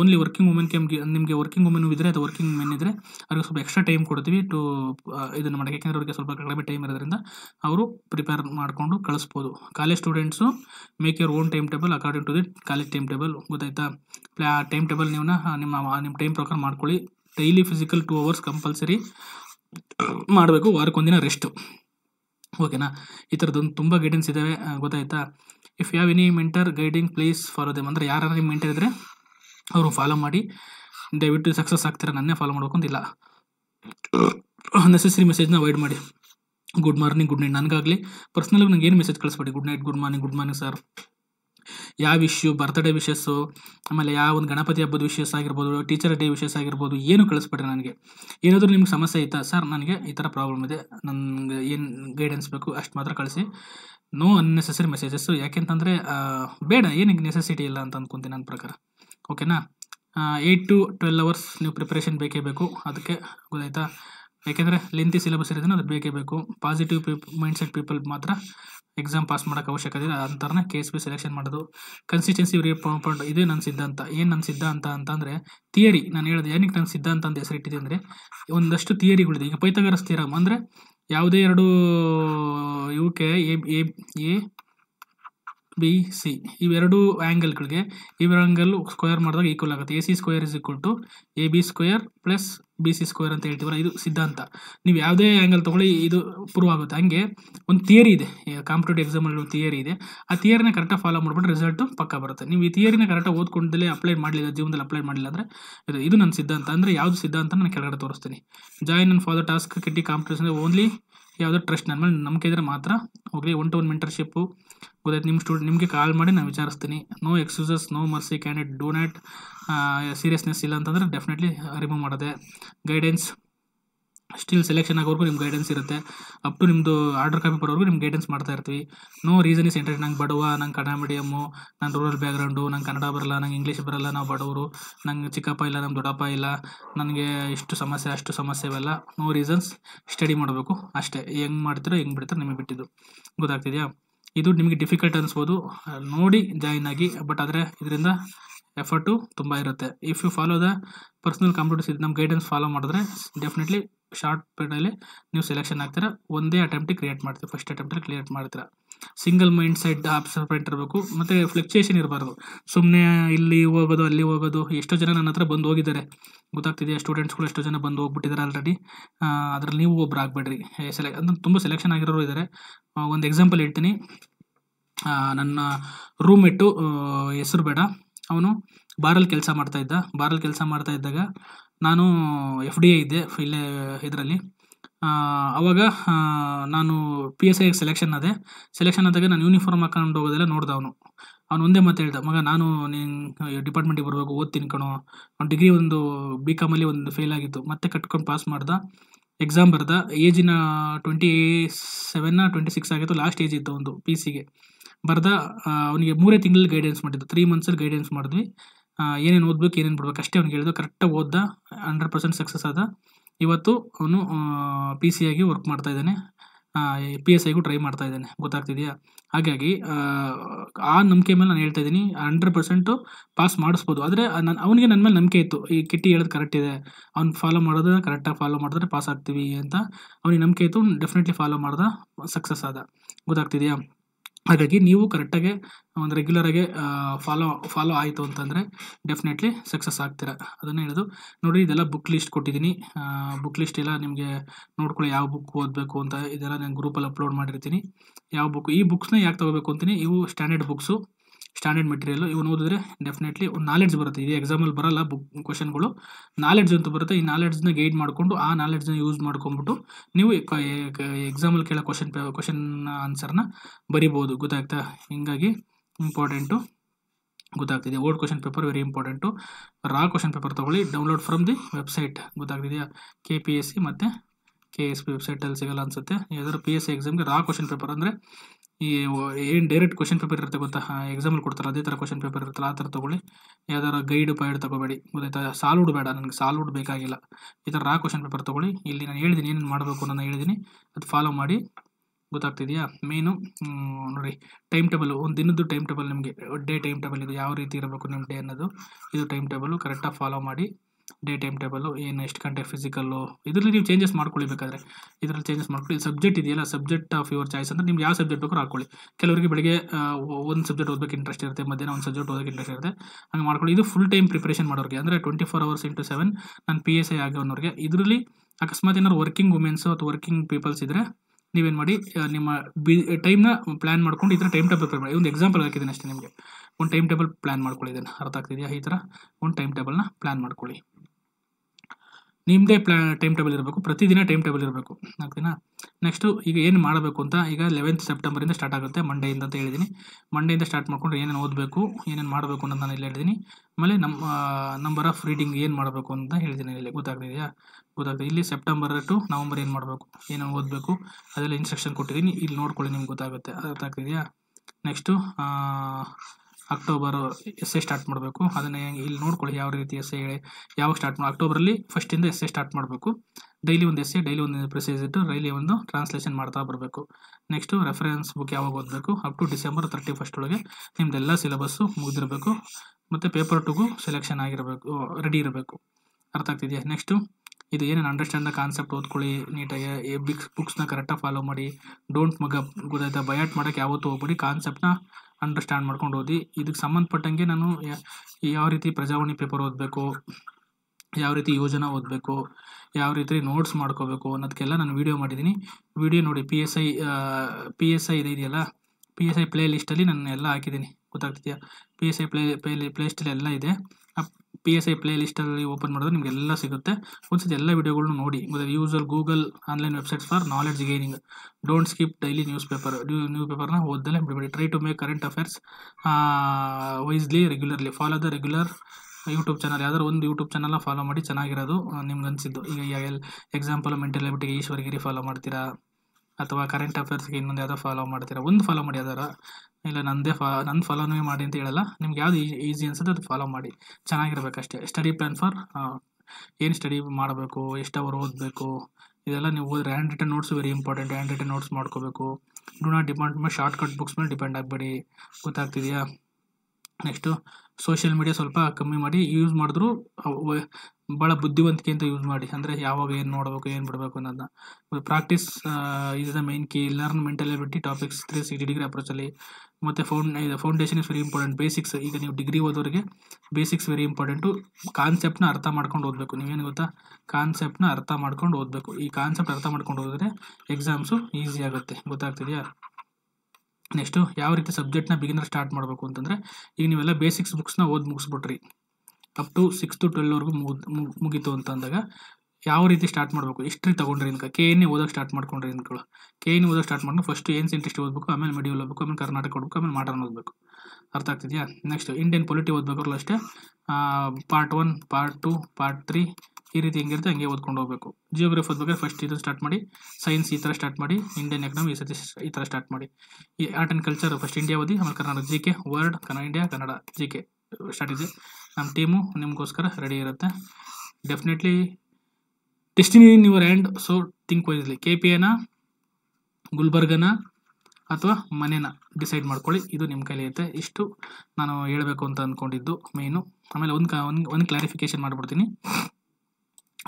ಓನ್ಲಿ ವರ್ಕಿಂಗ್ ವುಮೆನ್ ಕೆಮ್ಗೆ ನಿಮಗೆ ವರ್ಕಿಂಗ್ ವುಮೆನ್ ಇದ್ದರೆ ಅಥವಾ ವರ್ಕಿಂಗ್ ಮೆನ್ ಇದ್ದರೆ ಅವ್ರಿಗೆ ಸ್ವಲ್ಪ ಎಕ್ಸ್ಟ್ರಾ ಟೈಮ್ ಕೊಡ್ತೀವಿ ಟು ಇದನ್ನು ಮಾಡೋಕೆ ಯಾಕೆಂದರೆ ಅವರಿಗೆ ಸ್ವಲ್ಪ ಕಡಿಮೆ ಟೈಮ್ ಇರೋದ್ರಿಂದ ಅವರು ಪ್ರಿಪೇರ್ ಮಾಡಿಕೊಂಡು ಕಳಿಸ್ಬೋದು college students make your own time table according to the college time table ಗೊತ್ತಾಯ್ತಾ ಪ್ಲಾ ಟೈಮ್ ಟೇಬಲ್ ನೀವು ನಿಮ್ಮ ನಿಮ್ಮ ಟೈಮ್ ಪ್ರಕಾರ ಮಾಡ್ಕೊಳ್ಳಿ daily physical two hours compulsory ಮಾಡಬೇಕು ವಾರಕ್ಕೊಂದಿನ ರೆಸ್ಟು ಓಕೆನಾ ಈ ಥರದ್ದೊಂದು ತುಂಬ ಗೈಡೆನ್ಸ್ ಇದ್ದಾವೆ ಗೊತ್ತಾಯ್ತಾ if have any mentor guiding please follow them ಅಂದರೆ ಯಾರು ನಿಮ್ಮ ಮೆಂಟರ್ ಇದ್ದರೆ ಅವರು ಫಾಲೋ ಮಾಡಿ ದಯವಿಟ್ಟು ಸಕ್ಸಸ್ ಆಗ್ತೀರಾ ನನ್ನೇ ಫಾಲೋ ಮಾಡ್ಕೊಂಡಿಲ್ಲ ನೆಸೆಸರಿ ಮೆಸೇಜ್ನ ಅವಾಯ್ಡ್ ಮಾಡಿ ಗುಡ್ ಮಾರ್ನಿಂಗ್ ಗುಡ್ ನೈಟ್ ನನಗಾಗಲಿ ಪರ್ಸ್ನಲಾಗಿ ನನಗೆ ಏನು ಮೆಸೇಜ್ ಕಳಿಸ್ಬೇಡಿ good night good morning good morning sir ಯಾವ ಇಶ್ಯೂ ಬರ್ತ್ಡೇ ವಿಷಸ್ಸು ಆಮೇಲೆ ಯಾವ ಒಂದು ಗಣಪತಿ ಹಬ್ಬದ ವಿಷಸ್ ಆಗಿರ್ಬೋದು ಟೀಚರ್ ಡೇ ವಿಷಸ್ ಆಗಿರ್ಬೋದು ಏನು ಕಳಿಸ್ಬಿಟ್ರೆ ನನಗೆ ಏನಾದರೂ ನಿಮ್ಗೆ ಸಮಸ್ಯೆ ಐತಾ ಸರ್ ನನಗೆ ಈ ಥರ ಪ್ರಾಬ್ಲಮ್ ಇದೆ ನನಗೆ ಏನು ಗೈಡೆನ್ಸ್ ಬೇಕು ಅಷ್ಟು ಮಾತ್ರ ಕಳಿಸಿ ನೋ ಅನ್ನೆಸೆಸರಿ ಮೆಸೇಜಸ್ಸು ಯಾಕೆಂತಂದರೆ ಬೇಡ ಏನಕ್ಕೆ ನೆಸೆಸಿಟಿ ಇಲ್ಲ ಅಂತ ಅಂದ್ಕೊತೀನಿ ನನ್ನ ಪ್ರಕಾರ ಓಕೆನಾ ಏಯ್ಟ್ ಟು ಟ್ವೆಲ್ ಅವರ್ಸ್ ನೀವು ಪ್ರಿಪ್ರೇಷನ್ ಬೇಕೇ ಬೇಕು ಅದಕ್ಕೆ ಗೊತ್ತಾಯ್ತಾ ಯಾಕೆಂದರೆ ಲೆಂತಿ ಸಿಲೆಬಸ್ ಇರೋದನ್ನ ಅದು ಬೇಕೇ ಬೇಕು ಪಾಸಿಟಿವ್ ಪೀಪ್ ಮೈಂಡ್ಸೆಟ್ ಪೀಪಲ್ ಮಾತ್ರ ಎಕ್ಸಾಮ್ ಪಾಸ್ ಮಾಡೋಕ್ಕೆ ಅವಶ್ಯಕತೆ ಇದೆ ಕೆ ಎಸ್ ಬಿ ಸೆಲೆಕ್ಷನ್ ಮಾಡೋದು ಕನ್ಸಿಸ್ಟೆನ್ಸಿ ಇವ್ರಿಗೆ ಪಾಯಿಂಟ್ ಇದೇ ನನ್ನ ಸಿದ್ಧಾಂತ ಏನು ನನ್ನ ಸಿದ್ಧಾಂತ ಅಂದರೆ ಥಿಯರಿ ನಾನು ಹೇಳಿದೆ ಏನಕ್ಕೆ ನನ್ನ ಸಿದ್ಧಾಂತ ಅಂತ ಹೆಸರಿಟ್ಟಿದೆ ಅಂದರೆ ಒಂದಷ್ಟು ಥಿಯರಿಗಳಿದೆ ಈಗ ಪೈಥಾಗರಸ್ ಥಿಯರಮ್ ಅಂದರೆ ಯಾವುದೇ ಎರಡು K A A B C ಇವೆರಡು ಆ್ಯಂಗಲ್ಗಳಿಗೆ ಇವರ ಆ್ಯಂಗಲ್ ಸ್ಕ್ವೇರ್ ಮಾಡಿದಾಗ ಈಕ್ವಲ್ ಆಗುತ್ತೆ A C square is equal to A B square plus B C square ಅಂತ ಹೇಳ್ತೀವಲ್ಲ ಇದು ಸಿದ್ಧಾಂತ ನೀವು ಯಾವುದೇ ಆ್ಯಂಗಲ್ ತೊಗೊಳ್ಳಿ ಇದು ಪ್ರೂವ್ ಆಗುತ್ತೆ ಹಂಗೆ ಒಂದು ಥಿಯರಿ ಇದೆ ಕಾಂಪಿಟೇಟಿವ್ ಎಕ್ಸಾಮಲ್ಲಿ ಥಿಯರಿ ಇದೆ ಆ ಥಿಯರಿನ ಕರೆಕ್ಟಾಗಿ ಫಾಲೋ ಮಾಡಿಬಿಟ್ಟು ರಿಸಲ್ಟು ಪಕ್ಕ ಬರುತ್ತೆ ನೀವು ಈ ಥಿಯರಿನ ಕರೆಕ್ಟಾಗಿ ಓದ್ಕೊಂಡಲ್ಲೇ ಅಪ್ಲೈ ಮಾಡಲಿಲ್ಲ ಜೀವನದಲ್ಲಿ ಅಪ್ಲೈ ಮಾಡಲಿಲ್ಲ ಅಂದರೆ ಇದು ಇದು ನನ್ನ ಸಿದ್ಧಾಂತ ಅಂದರೆ ಯಾವುದು ಸಿದ್ಧಾಂತ ನಾನು ಕೆಳಗಡೆ ತೋರಿಸ್ತೀನಿ ಜಾಯಿನ್ ಅನ್ ಫಾದರ್ ಟಾಸ್ಕ್ ಕಿಟ್ಟಿ ಕಾಂಪಿಟೇಷನ್ ಓನ್ಲಿ ಯಾವುದೋ ಟ್ರಸ್ಟ್ ನನ್ನ ಮೇಲೆ ನಂಬಿಕೆ ಇದ್ದರೆ ಮಾತ್ರ ಹೋಗಲಿ ಒನ್ ಟು ಒನ್ ಮೆಂಟರ್ಶಿಪ್ಪು ಗೊತ್ತಾಯ್ತು ನಿಮ್ಮ ಸ್ಟೂಡೆಂಟ್ ನಿಮಗೆ ಕಾಲ್ ಮಾಡಿ ನಾನು ವಿಚಾರಿಸ್ತೀನಿ no excuses no mercy candidate do not seriousness ಇಲ್ಲ ಅಂತಂದರೆ ಡೆಫಿನೆಟ್ಲಿ ರಿಮೂವ್ ಮಾಡೋದೆ ಗೈಡೆನ್ಸ್ ಸ್ಟಿಲ್ ಸೆಲೆಕ್ಷನ್ ಆಗೋವರೆಗೂ ನಿಮ್ಮ ಗೈಡೆನ್ಸ್ ಇರುತ್ತೆ ಅಪ್ ಟು ನಿಮ್ಮದು ಆರ್ಡರ್ ಕಾಪಿ ಬರೋವರೆಗೂ ನಿಮ್ಮ ಗೈಡೆನ್ಸ್ ಮಾಡ್ತಾ ಇರ್ತೀವಿ ನೋ ರೀಸನ್ ಇಸ್ ಎಂಟ್ರೆಡ್ ನಂಗೆ ಬಡವ ನಂಗೆ ಕನ್ನಡ ಮೀಡಿಯಮ್ಮು ನಾನು ರೂರಲ್ ಬ್ಯಾಗ್ರೌಂಡು ನಂಗೆ ಕನ್ನಡ ಬರಲ್ಲ ನಂಗೆ ಇಂಗ್ಲೀಷ್ ಬರಲ್ಲ ನಾವು ಬಡವರು ನಂಗೆ ಚಿಕ್ಕಪ್ಪ ಇಲ್ಲ ನಮ್ಮ ದೊಡ್ಡಪ್ಪ ಇಲ್ಲ ನನಗೆ ಇಷ್ಟು ಸಮಸ್ಯೆ ಅಷ್ಟು ಸಮಸ್ಯೆ ಇವೆಲ್ಲ ನೋ ರೀಸನ್ಸ್ ಸ್ಟಡಿ ಮಾಡಬೇಕು ಅಷ್ಟೇ ಹೆಂಗೆ ಮಾಡ್ತಿರೋ ಹೆಂಗೆ ಬಿಡ್ತಾರೋ ನಿಮಗೆ ಬಿಟ್ಟಿದ್ದು ಗೊತ್ತಾಗ್ತಿದೆಯಾ ಇದು ನಿಮಗೆ ಡಿಫಿಕಲ್ಟ್ ಅನಿಸ್ಬೋದು ನೋಡಿ ಜಾಯಿನ್ ಆಗಿ ಬಟ್ ಆದರೆ ಇದರಿಂದ ಎಫರ್ಟು ತುಂಬ ಇರುತ್ತೆ if you follow the personal computers ಇದು ನಮ್ಮ ಗೈಡೆನ್ಸ್ ಫಾಲೋ ಮಾಡಿದ್ರೆ ಡೆಫಿನೆಟ್ಲಿ ಶಾರ್ಟ್ ಪೀರಿಯಡಲ್ಲಿ ನೀವು ಸೆಲೆಕ್ಷನ್ ಆಗ್ತೀರ ಒಂದೇ ಅಟೆಂಪ್ಟಿಗೆ ಕ್ರಿಯೇಟ್ ಮಾಡ್ತೀವಿ ಫಸ್ಟ್ ಅಟೆಂಪ್ಟಲ್ಲಿ ಕ್ರಿಯೇಟ್ ಮಾಡ್ತೀರ single mindset option print ಇರಬೇಕು ಮತ್ತು ಫ್ಲೆಕ್ಚುಯೇಷನ್ ಇರಬಾರ್ದು ಸುಮ್ಮನೆ ಇಲ್ಲಿ ಹೋಗೋದು ಅಲ್ಲಿ ಹೋಗೋದು ಎಷ್ಟೋ ಜನ ನನ್ನ ಹತ್ರ ಬಂದು ಹೋಗಿದ್ದಾರೆ ಗೊತ್ತಾಗ್ತಿದೆ ಸ್ಟೂಡೆಂಟ್ಸ್ಗಳು ಎಷ್ಟೋ ಜನ ಬಂದು ಹೋಗ್ಬಿಟ್ಟಿದ್ದಾರೆ ಆಲ್ರೆಡಿ ಅದರಲ್ಲಿ ನೀವು ಒಬ್ರು ಆಗಬೇಡ್ರಿ ಸೆಲೆ ಅಂದ್ರೆ ತುಂಬ ಸೆಲೆಕ್ಷನ್ ಆಗಿರೋರು ಇದ್ದಾರೆ ಒಂದು ಎಕ್ಸಾಂಪಲ್ ಹೇಳ್ತೀನಿ ನನ್ನ ರೂಮೇಟು ಹೆಸರು ಬೇಡ ಅವನು ಬಾರಲ್ಲಿ ಕೆಲಸ ಮಾಡ್ತಾಯಿದ್ದ ಬಾರಲ್ಲಿ ಕೆಲಸ ಮಾಡ್ತಾ ಇದ್ದಾಗ ನಾನು ಎಫ್ ಡಿ ಎ ಇದ್ದೆ ಇಲ್ಲೇ ಇದರಲ್ಲಿ ಅವಾಗ ನಾನು ಪಿ ಎಸ್ ಐಗೆ ಸೆಲೆಕ್ಷನ್ ಅದೇ ಸೆಲೆಕ್ಷನ್ ಆದಾಗ ನಾನು ಯೂನಿಫಾರ್ಮ್ ಹಾಕೊಂಡು ಹೋಗೋದೆಲ್ಲ ನೋಡ್ದೆ ಅವನು ಅವ್ನು ಒಂದೇ ಮತ್ತೆ ಹೇಳ್ದ ಮಗ ನಾನು ನಿಂಗೆ ಡಿಪಾರ್ಟ್ಮೆಂಟಿಗೆ ಬರಬೇಕು ಓದ್ತೀನಿ ಕಣೋ ಅವ್ನು ಡಿಗ್ರಿ ಒಂದು ಬಿ ಕಾಮಲ್ಲಿ ಒಂದು ಫೇಲ್ ಆಗಿತ್ತು ಮತ್ತೆ ಕಟ್ಕೊಂಡು ಪಾಸ್ ಮಾಡ್ದೆ ಎಕ್ಸಾಮ್ ಬರ್ದ ಏಜಿನ ಟ್ವೆಂಟಿ ಸೆವೆನ್ನ ಟ್ವೆಂಟಿ ಸಿಕ್ಸ್ ಆಗಿತ್ತು ಲಾಸ್ಟ್ ಏಜ್ ಇತ್ತು ಒಂದು ಪಿ ಸಿಗೆ ಬರ್ದ ಅವನಿಗೆ ಮೂರೇ ತಿಂಗಳಲ್ಲಿ ಗೈಡೆನ್ಸ್ ಮಾಡಿದ್ದು ತ್ರೀ ಮಂತ್ಸಲ್ಲಿ ಗೈಡೆನ್ಸ್ ಮಾಡಿದ್ವಿ ಏನೇನು ಓದಬೇಕು ಏನೇನು ಬಿಡ್ಬೇಕು ಅಷ್ಟೇ ಅವ್ನಿಗೆ ಹೇಳಿದ್ದು ಕರೆಕ್ಟಾಗಿ ಓದ್ದ ಹಂಡ್ರೆಡ್ ಪರ್ಸೆಂಟ್ ಸಕ್ಸಸ್ ಆದ ಇವತ್ತು ಅವನು ಪಿ ಸಿ ಆಗಿ ವರ್ಕ್ ಮಾಡ್ತಾ ಇದ್ದಾನೆ ಪಿ ಎಸ್ ಐಗೂ ಟ್ರೈ ಮಾಡ್ತಾ ಇದ್ದಾನೆ ಗೊತ್ತಾಗ್ತಿದೆಯಾ ಹಾಗಾಗಿ ಆ ನಂಬಿಕೆ ಮೇಲೆ ನಾನು ಹೇಳ್ತಾ ಇದ್ದೀನಿ ಹಂಡ್ರೆಡ್ ಪರ್ಸೆಂಟು ಪಾಸ್ ಮಾಡಿಸ್ಬೋದು ಆದರೆ ನನ್ನ ಅವನಿಗೆ ನನ್ನ ಮೇಲೆ ನಂಬಿಕೆ ಇತ್ತು ಈ ಕಿಟ್ಟಿ ಹೇಳೋದು ಕರೆಕ್ಟ್ ಇದೆ ಅವ್ನು ಫಾಲೋ ಮಾಡೋದು ಕರೆಕ್ಟಾಗಿ ಫಾಲೋ ಮಾಡಿದ್ರೆ ಪಾಸ್ ಆಗ್ತೀವಿ ಅಂತ ಅವನಿಗೆ ನಂಬಿಕೆ ಇತ್ತು ಡೆಫಿನೆಟ್ಲಿ ಫಾಲೋ ಮಾಡ್ದೆ ಸಕ್ಸಸ್ ಆದ ಗೊತ್ತಾಗ್ತಿದೆಯಾ ಹಾಗಾಗಿ ನೀವು ಕರೆಕ್ಟಾಗಿ ಒಂದು ರೆಗ್ಯುಲರಾಗಿ ಫಾಲೋ ಫಾಲೋ ಆಯಿತು ಅಂತಂದರೆ ಡೆಫಿನೆಟ್ಲಿ ಸಕ್ಸಸ್ ಆಗ್ತೀರ ಅದನ್ನು ಹೇಳೋದು ನೋಡಿ ಇದೆಲ್ಲ ಬುಕ್ ಲಿಸ್ಟ್ ಕೊಟ್ಟಿದ್ದೀನಿ ಬುಕ್ ಲಿಸ್ಟ್ ಎಲ್ಲ ನಿಮಗೆ ನೋಡ್ಕೊಳ್ಳಿ ಯಾವ ಬುಕ್ ಓದಬೇಕು ಅಂತ ಇದೆಲ್ಲ ನಾನು ಗ್ರೂಪಲ್ಲಿ ಅಪ್ಲೋಡ್ ಮಾಡಿರ್ತೀನಿ ಯಾವ ಬುಕ್ ಈ ಬುಕ್ಸ್ನ ಯಾಕೆ ತೊಗೋಬೇಕು ಅಂತೀನಿ ಇವು ಸ್ಟ್ಯಾಂಡರ್ಡ್ ಬುಕ್ಸು ಸ್ಟ್ಯಾಂಡರ್ಡ್ ಮೆಟೀರಿಯಲ್ ಇವ್ನ ಓದಿದ್ರೆ ಡೆಫಿನೆಟ್ಲಿ ಒಂದು ನಾಲೆಡ್ಜ್ ಬರುತ್ತೆ ಇದು ಎಕ್ಸಾಮಲ್ಲಿ ಬರಲ್ಲ ಬುಕ್ ಕ್ವಶನ್ಗಳು ನಾಲೆಡ್ಜ್ ಅಂತ ಬರುತ್ತೆ ಈ ನಾಲೆಡ್ಜ್ನ ಗೈಡ್ ಮಾಡಿಕೊಂಡು ಆ ನಾಲೆಡ್ಜ್ನ ಯೂಸ್ ಮಾಡ್ಕೊಂಬಿಟ್ಟು ನೀವು ಎಕ್ಸಾಮಲ್ಲಿ ಕೇಳೋ ಕ್ವಶನ್ ಕ್ವಶನ್ ಆನ್ಸರ್ನ ಬರಿಬೋದು ಗೊತ್ತಾಗ್ತಾ ಹಿಂಗಾಗಿ ಇಂಪಾರ್ಟೆಂಟು ಗೊತ್ತಾಗ್ತಿದೆ old question paper very important ರಾ ಕ್ವಶನ್ ಪೇಪರ್ ತೊಗೊಳ್ಳಿ ಡೌನ್ಲೋಡ್ ಫ್ರಮ್ ದಿ ವೆಬ್ಸೈಟ್ ಗೊತ್ತಾಗ್ತಿದೆಯಾ ಕೆ ಪಿ ಎಸ್ ಸಿ ಮತ್ತು ಕೆ ಎಸ್ ಪಿ ವೆಬ್ಸೈಟಲ್ಲಿ ಸಿಗಲ್ಲ ಅನಿಸುತ್ತೆ ಯಾವ್ದಾದ್ರು ಪಿ ಎಸ್ ಸಿ ಎಕ್ಸಾಮ್ಗೆ ರಾ ಕ್ವಶನ್ ಪೇಪರ್ ಅಂದರೆ ಈ ಏನು ಡೈರೆಕ್ಟ್ ಕ್ವಶನ್ ಪೇಪರ್ ಇರುತ್ತೆ ಗೊತ್ತಾ ಎಕ್ಸಾಮಲ್ಲಿ ಕೊಡ್ತಾರೆ ಅದೇ ಥರ ಕ್ವಶನ್ ಪೇಪರ್ ಇರುತ್ತಲ್ಲ ಆ ಥರ ತೊಗೊಳ್ಳಿ ಯಾವ್ದಾರ ಗೈಡ್ ಪೈಡ್ ತೊಗೋಬೇಡಿ ಗೊತ್ತಾಯ್ತಾ ಸಾಲ್ವುಡ್ ಬೇಡ ನನಗೆ ಸಾಲುಡ್ ಬೇಕಾಗಿಲ್ಲ ಈ ಥರ ರಾ ಕ್ವಶನ್ ಪೇಪರ್ ತೊಗೊಳ್ಳಿ ಇಲ್ಲಿ ನಾನು ಹೇಳಿದ್ದೀನಿ ಏನೇನು ಮಾಡಬೇಕು ಅನ್ನೋ ಹೇಳಿದ್ದೀನಿ ಅದು ಫಾಲೋ ಮಾಡಿ ಗೊತ್ತಾಗ್ತಿದೆಯಾ ಮೇನು ನೋಡಿ ಟೈಮ್ ಟೇಬಲ್ ಒಂದು ದಿನದ್ದು ಟೈಮ್ ಟೇಬಲ್ ನಿಮಗೆ ಡೇ ಟೈಮ್ ಟೇಬಲ್ ಇದು ಯಾವ ರೀತಿ ಇರಬೇಕು ನಿಮ್ಮ ಡೇ ಅನ್ನೋದು ಇದು ಟೈಮ್ ಟೇಬಲು ಕರೆಕ್ಟಾಗಿ ಫಾಲೋ ಮಾಡಿ ಡೇ ಟೈಮ್ ಟೇಬಲು ಏನು ಎಷ್ಟು ಗಂಟೆ ಫಿಸಿಕಲ್ಲು ಇದರಲ್ಲಿ ನೀವು ಚೇಂಜಸ್ ಮಾಡ್ಕೊಳ್ಳಿ ಇದರಲ್ಲಿ ಚೇಂಜಸ್ ಮಾಡ್ಕೊಳ್ಳಿ ಸಬ್ಜೆಕ್ಟ್ ಇದೆಯಲ್ಲ ಸಬ್ಜೆಕ್ಟ್ ಆಫ್ ಯುವರ್ ಚಾಯ್ಸ್ ಅಂದರೆ ನಿಮ್ಗೆ ಯಾವ ಸಬ್ಜೆಕ್ಟ್ ಬೇಕು ಹಾಕೊಳ್ಳಿ ಕೆಲವರಿಗೆ ಬೆಳಗ್ಗೆ ಒಂದು ಸಬ್ಜೆಕ್ಟ್ ಓದಬೇಕು ಇಂಟ್ರೆಸ್ಟ್ ಇರುತ್ತೆ ಮಧ್ಯಾಹ್ನ ಒಂದು ಸಬ್ಜೆಕ್ಟ್ ಓದೋಕ್ಕೆ ಇಂಟ್ರೆಸ್ಟ್ ಇರುತ್ತೆ ಹಂಗೆ ಮಾಡ್ಕೊಳ್ಳಿ ಇದು ಫುಲ್ ಟೈಮ್ ಪ್ರಿಪ್ರೇಷನ್ ಮಾಡೋರಿಗೆ ಅಂದರೆ twenty four hours into seven ನಾನು ಪಿ ಎಸ್ ಐ ಆಗೋನವ್ರಿಗೆ ಇದರಲ್ಲಿ ಅಕಸ್ಮಾತ್ ಏನಾದ್ರು ವರ್ಕಿಂಗ್ ವುಮೆನ್ಸು ಅಥವಾ ವರ್ಕಿಂಗ್ ಪೀಪಲ್ಸ್ ಇದ್ದರೆ ನೀವೇನು ಮಾಡಿ ನಿಮ್ಮ ಬಿ ಟೈಮ್ನ ಪ್ಲ್ಯಾನ್ ಮಾಡ್ಕೊಂಡು ಈ ಥರ ಟೈಮ್ ಟೇಬಲ್ ಪ್ರಿಪೇರ್ ಮಾಡಿ ಒಂದು ಎಕ್ಸಾಂಪಲ್ ಹಾಕಿದ್ದೀನಿ ಅಷ್ಟೇ ನಿಮಗೆ ಒಂದು ಟೈಮ್ ಟೇಬಲ್ ಪ್ಲ್ಯಾನ್ ಮಾಡ್ಕೊಳ್ಳಿ ಅರ್ಥ ಆಗ್ತಿದೆಯಾ ಈ ಥರ ಒಂದು ಟೈಮ್ ಟೇಬಲ್ನ ಪ್ಲ್ಯಾನ್ ಮಾಡ್ಕೊಳ್ಳಿ ನಿಮ್ಮದೇ ಪ್ಲಾ ಟೈಮ್ ಟೇಬಲ್ ಇರಬೇಕು ಪ್ರತಿದಿನ ಟೈಮ್ ಟೇಬಲ್ ಇರಬೇಕು ಓಕೆನಾ ನೆಕ್ಸ್ಟು ಈಗ ಏನು ಮಾಡಬೇಕು ಅಂತ ಈಗ ಲೆವೆಂತ್ ಸೆಪ್ಟೆಂಬರಿಂದ ಸ್ಟಾರ್ಟ್ ಆಗುತ್ತೆ ಮಂಡೆಯಿಂದ ಅಂತ ಹೇಳಿದ್ದೀನಿ ಮಂಡೆಯಿಂದ ಸ್ಟಾರ್ಟ್ ಮಾಡ್ಕೊಂಡು ಏನೇನು ಓದಬೇಕು ಏನೇನು ಮಾಡಬೇಕು ಅನ್ನೋದು ನಾನು ಇಲ್ಲಿ ಹೇಳಿದ್ದೀನಿ ಆಮೇಲೆ ನಮ್ಮ ನಂಬರ್ ಆಫ್ ರೀಡಿಂಗ್ ಏನು ಮಾಡಬೇಕು ಅಂತ ಹೇಳ್ತೀನಿ ಇಲ್ಲಿ ಗೊತ್ತಾಗ್ತಿದೆಯಾ ಗೊತ್ತಾಗ್ತದೆ ಇಲ್ಲಿ ಸೆಪ್ಟೆಂಬರ್ ಟು ನವಂಬರ್ ಏನು ಮಾಡಬೇಕು ಏನೇನು ಓದಬೇಕು ಅದೆಲ್ಲ ಇನ್ಸ್ಟ್ರಕ್ಷನ್ ಕೊಟ್ಟಿದ್ದೀನಿ ಇಲ್ಲಿ ನೋಡ್ಕೊಳ್ಳಿ ನಿಮ್ಗೆ ಗೊತ್ತಾಗುತ್ತೆ ಅರ್ಥ ಆಗ್ತಿದೆಯಾ ನೆಕ್ಸ್ಟು ಅಕ್ಟೋಬರ್ ಐ ಸ್ಟಾರ್ಟ್ ಮಾಡಬೇಕು ಅದನ್ನು ಇಲ್ಲಿ ನೋಡ್ಕೊಳ್ಳಿ ಯಾವ ರೀತಿ ಎಸ್ಸೆ ಯಾವಾಗ ಸ್ಟಾರ್ಟ್ ಮಾಡಿ ಅಕ್ಟೋಬರಲ್ಲಿ ಫಸ್ಟಿಂದ ಎಸ್ ಐ ಸ್ಟಾರ್ಟ್ ಮಾಡಬೇಕು ಡೈಲಿ ಒಂದು ಎಸ್ಸೆ ಡೈಲಿ ಒಂದು ಪ್ರೆಸೇಜ್ ಇಟ್ಟು ಡೈಲಿ ಒಂದು ಟ್ರಾನ್ಸ್ಲೇಷನ್ ಮಾಡ್ತಾ ಬರಬೇಕು ನೆಕ್ಸ್ಟು ರೆಫರೆನ್ಸ್ ಬುಕ್ ಯಾವಾಗ ಓದಬೇಕು up to December thirty first ಒಳಗೆ ನಿಮ್ಮದೆಲ್ಲ ಸಿಲೆಬಸ್ಸು ಮುಗಿದಿರಬೇಕು ಮತ್ತು ಪೇಪರ್ ಟುಗೂ ಸೆಲೆಕ್ಷನ್ ಆಗಿರಬೇಕು ರೆಡಿ ಇರಬೇಕು ಅರ್ಥ ಆಗ್ತಿದೆಯಾ ನೆಕ್ಸ್ಟು ಇದು ಏನೇನು ಅಂಡರ್ಸ್ಟ್ಯಾಂಡ್ ಕಾನ್ಸೆಪ್ಟ್ ಓದ್ಕೊಳ್ಳಿ ನೀಟಾಗಿ ಬಿಕ್ಸ್ ಬುಕ್ಸ್ನ ಕರೆಕ್ಟಾಗಿ ಫಾಲೋ ಮಾಡಿ ಡೋಂಟ್ ಮಗ ಗೊತ್ತಾಯ್ತಾ ಬಯಾಟ್ ಮಾಡೋಕ್ಕೆ ಯಾವತ್ತೂ ಹೋಗ್ಬಿಡಿ ಕಾನ್ಸೆಪ್ಟ್ನ ಅಂಡರ್ಸ್ಟ್ಯಾಂಡ್ ಮಾಡ್ಕೊಂಡು ಓದಿ ಇದಕ್ಕೆ ಸಂಬಂಧಪಟ್ಟಂಗೆ ನಾನು ಯಾವ ರೀತಿ ಪ್ರಜಾವಾಣಿ ಪೇಪರ್ ಓದಬೇಕು ಯಾವ ರೀತಿ ಯೋಜನೆ ಓದಬೇಕು ಯಾವ ರೀತಿ ನೋಟ್ಸ್ ಮಾಡ್ಕೋಬೇಕು ಅನ್ನೋದಕ್ಕೆಲ್ಲ ನಾನು ವೀಡಿಯೋ ಮಾಡಿದ್ದೀನಿ ವೀಡಿಯೋ ನೋಡಿ P S I P S I ಇದೆಯಲ್ಲ ಪಿ ಎಸ್ ಐ ಪ್ಲೇ ಲಿಸ್ಟಲ್ಲಿ ನಾನು ಎಲ್ಲ ಹಾಕಿದ್ದೀನಿ ಗೊತ್ತಾಗ್ತಿದೆಯಾ P S I play play play ಲಿಸ್ಟಲ್ಲಿ ಎಲ್ಲ ಇದೆ ಪಿ ಎಸ್ ಐ ಪ್ಲೇ ಲಿಸ್ಟಲ್ಲಿ ಓಪನ್ ಮಾಡಿದ್ರೆ ನಿಮಗೆ ಎಲ್ಲ ಸಿಗುತ್ತೆ ಒಂದ್ಸತಿ ಎಲ್ಲ ವೀಡಿಯೋಗಳನ್ನು ನೋಡಿ ಮತ್ತು user Google online websites for knowledge gaining don't skip daily news paper news ಪೇಪರ್ನ ಓದಲೇ ಬಿಡಬೇಡಿ try to make current affairs wisely regularly follow the regular YouTube channel ಯಾವ್ದಾದ್ರು ಒಂದು ಯೂಟ್ಯೂಬ್ ಚಾನಲ್ನ ಫಾಲೋ ಮಾಡಿ ಚೆನ್ನಾಗಿರೋದು ನಿಮ್ಗೆ ಅನಿಸಿದ್ದು ಈಗ ಎಲ್ example mental Eshwar Giri follow ಮಾಡ್ತೀರಾ ಅಥವಾ ಕರೆಂಟ್ ಅಫೇರ್ಸ್ಗೆ ಇನ್ನೊಂದು ಯಾವುದೋ ಫಾಲೋ ಮಾಡ್ತೀರಾ ಒಂದು ಫಾಲೋ ಮಾಡಿ ಯಾವ್ದಾರ ಇಲ್ಲ ನನ್ನದೇ ಫಾ ನನ್ನ ಫಾಲೋನೇ ಮಾಡಿ ಅಂತ ಹೇಳಲ್ಲ ನಿಮ್ಗೆ ಯಾವುದು ಈಸಿ ಅನ್ಸುತ್ತೆ ಅದು ಫಾಲೋ ಮಾಡಿ ಚೆನ್ನಾಗಿರ್ಬೇಕಷ್ಟೇ ಸ್ಟಡಿ ಪ್ಲ್ಯಾನ್ ಫಾರ್ ಏನು ಸ್ಟಡಿ ಮಾಡಬೇಕು ಎಷ್ಟು ಅವರ್ ಓದಬೇಕು ಇದೆಲ್ಲ ನೀವು ಓದ್ರೆ hand written notes very important hand written notes ಮಾಡ್ಕೋಬೇಕು ಡೂ ನಾಟ್ ಡಿಪೆಂಡ್ ಮೇಲೆ ಶಾರ್ಟ್ ಕಟ್ ಬುಕ್ಸ್ ಮೇಲೆ ಡಿಪೆಂಡ್ ಆಗಬೇಡಿ ಗೊತ್ತಾಗ್ತಿದೆಯಾ ನೆಕ್ಸ್ಟು ಸೋಷಿಯಲ್ ಮೀಡಿಯಾ ಸ್ವಲ್ಪ ಕಮ್ಮಿ ಮಾಡಿ ಯೂಸ್ ಮಾಡಿದ್ರು ಭಾಳ ಬುದ್ಧಿವಂತಿಕೆ ಅಂತ ಯೂಸ್ ಮಾಡಿ ಅಂದರೆ ಯಾವಾಗ ಏನು ನೋಡಬೇಕು ಏನು ಬಿಡಬೇಕು ಅನ್ನೋದನ್ನ practice is the main key learn mental ability topics three sixty degree ಅಪ್ರೋಚಲ್ಲಿ ಮತ್ತು found foundation is very important basics ಈಗ ನೀವು ಡಿಗ್ರಿ ಓದೋರಿಗೆ ಬೇಸಿಕ್ಸ್ ವೆರಿ ಇಂಪಾರ್ಟೆಂಟು ಕಾನ್ಸೆಪ್ಟ್ನ ಅರ್ಥ ಮಾಡ್ಕೊಂಡು ಓದಬೇಕು ನೀವೇನು ಗೊತ್ತಾ ಕಾನ್ಸೆಪ್ಟ್ನ ಅರ್ಥ ಮಾಡ್ಕೊಂಡು ಓದಬೇಕು ಈ ಕಾನ್ಸೆಪ್ಟ್ ಅರ್ಥ ಮಾಡ್ಕೊಂಡು ಓದಿದ್ರೆ ಎಕ್ಸಾಮ್ಸು ಈಸಿ ಆಗುತ್ತೆ ಗೊತ್ತಾಗ್ತಿದೆಯಾ ನೆಕ್ಸ್ಟು ಯಾವ ರೀತಿ ಸಬ್ಜೆಕ್ಟ್ನ ಬಿಗಿನರ್ ಸ್ಟಾರ್ಟ್ ಮಾಡಬೇಕು ಅಂತಂದರೆ ಈಗ ನೀವೆಲ್ಲ ಬೇಸಿಕ್ಸ್ ಬುಕ್ಸ್ನ ಓದಿ ಮುಗಿಸ್ಬಿಟ್ರಿ ಅಪ್ ಟು ಸಿಕ್ಸ್ ಟು ಟ್ವೆಲ್ವರೆಗೂ ಮುಗಿದು ಮುಗಿತು ಅಂತ ಅಂದಾಗ ಯಾವ ರೀತಿ ಸ್ಟಾರ್ಟ್ ಮಾಡಬೇಕು ಹಿಸ್ಟ್ರಿ ತೊಗೊಂಡ್ರಿ ಅನ್ಕ ಕೆ ಎನ್ e ಓದೋಕೆ ಸ್ಟಾರ್ಟ್ ಮಾಡ್ಕೊಂಡ್ರಿ ಅನ್ಕೊಳ್ಳೋ ಕೆ ಎನ್ e ಓದೋಕೆ ಸ್ಟಾರ್ಟ್ ಮಾಡ್ಕೊಂಡು ಫಸ್ಟ್ ಏನ್ಸ್ ಇಂಟ್ರೆಸ್ಟ್ ಓದಬೇಕು ಆಮೇಲೆ ಮೆಡಿಯಲ್ ಓದಬೇಕು ಆಮೇಲೆ ಕರ್ನಾಟಕ ಓದಬೇಕು ಆಮೇಲೆ ಮಾಡರ್ನ್ ಓದಬೇಕು ಅರ್ಥ ಆಗ್ತಿದೆಯಾ ನೆಕ್ಸ್ಟ್ ಇಂಡಿಯನ್ ಪೊಲಿಟಿ ಓದಬೇಕು ಅಷ್ಟೇ part one part two part three ಈ ರೀತಿ ಹೆಂಗಿರುತ್ತೆ ಹಂಗೆ ಓದ್ಕೊಂಡು ಹೋಗಬೇಕು ಜಿಯೋಗ್ರಫಿ ಓದಬೇಕು ಫಸ್ಟ್ ಇದು ಸ್ಟಾರ್ಟ್ ಮಾಡಿ ಸೈನ್ಸ್ ಈ ಥರ ಸ್ಟಾರ್ಟ್ ಮಾಡಿ ಇಂಡಿಯನ್ ಎಕನಾಮಿ ಈ ಈ ಥರ ಸ್ಟಾರ್ಟ್ ಮಾಡಿ ಈ art and culture first India ಓದಿ ಆಮೇಲೆ Karnataka G K world Kannada India Kannada G K strategy ನಮ್ಮ ಟೀಮು ನಿಮಗೋಸ್ಕರ ರೆಡಿ ಇರುತ್ತೆ definitely destiny in your and so think wisely K P ಎನ ಗುಲ್ಬರ್ಗನ ಅಥವಾ ಮನೇನ ಡಿಸೈಡ್ ಮಾಡ್ಕೊಳ್ಳಿ ಇದು ನಿಮ್ಮ ಕೈಲಿ ಇರುತ್ತೆ ಇಷ್ಟು ನಾನು ಹೇಳಬೇಕು ಅಂತ ಅಂದ್ಕೊಂಡಿದ್ದು ಮೇಯ್ನು ಆಮೇಲೆ ಒಂದು ಒಂದು ಒಂದು ಕ್ಲಾರಿಫಿಕೇಷನ್ ಮಾಡಿಬಿಡ್ತೀನಿ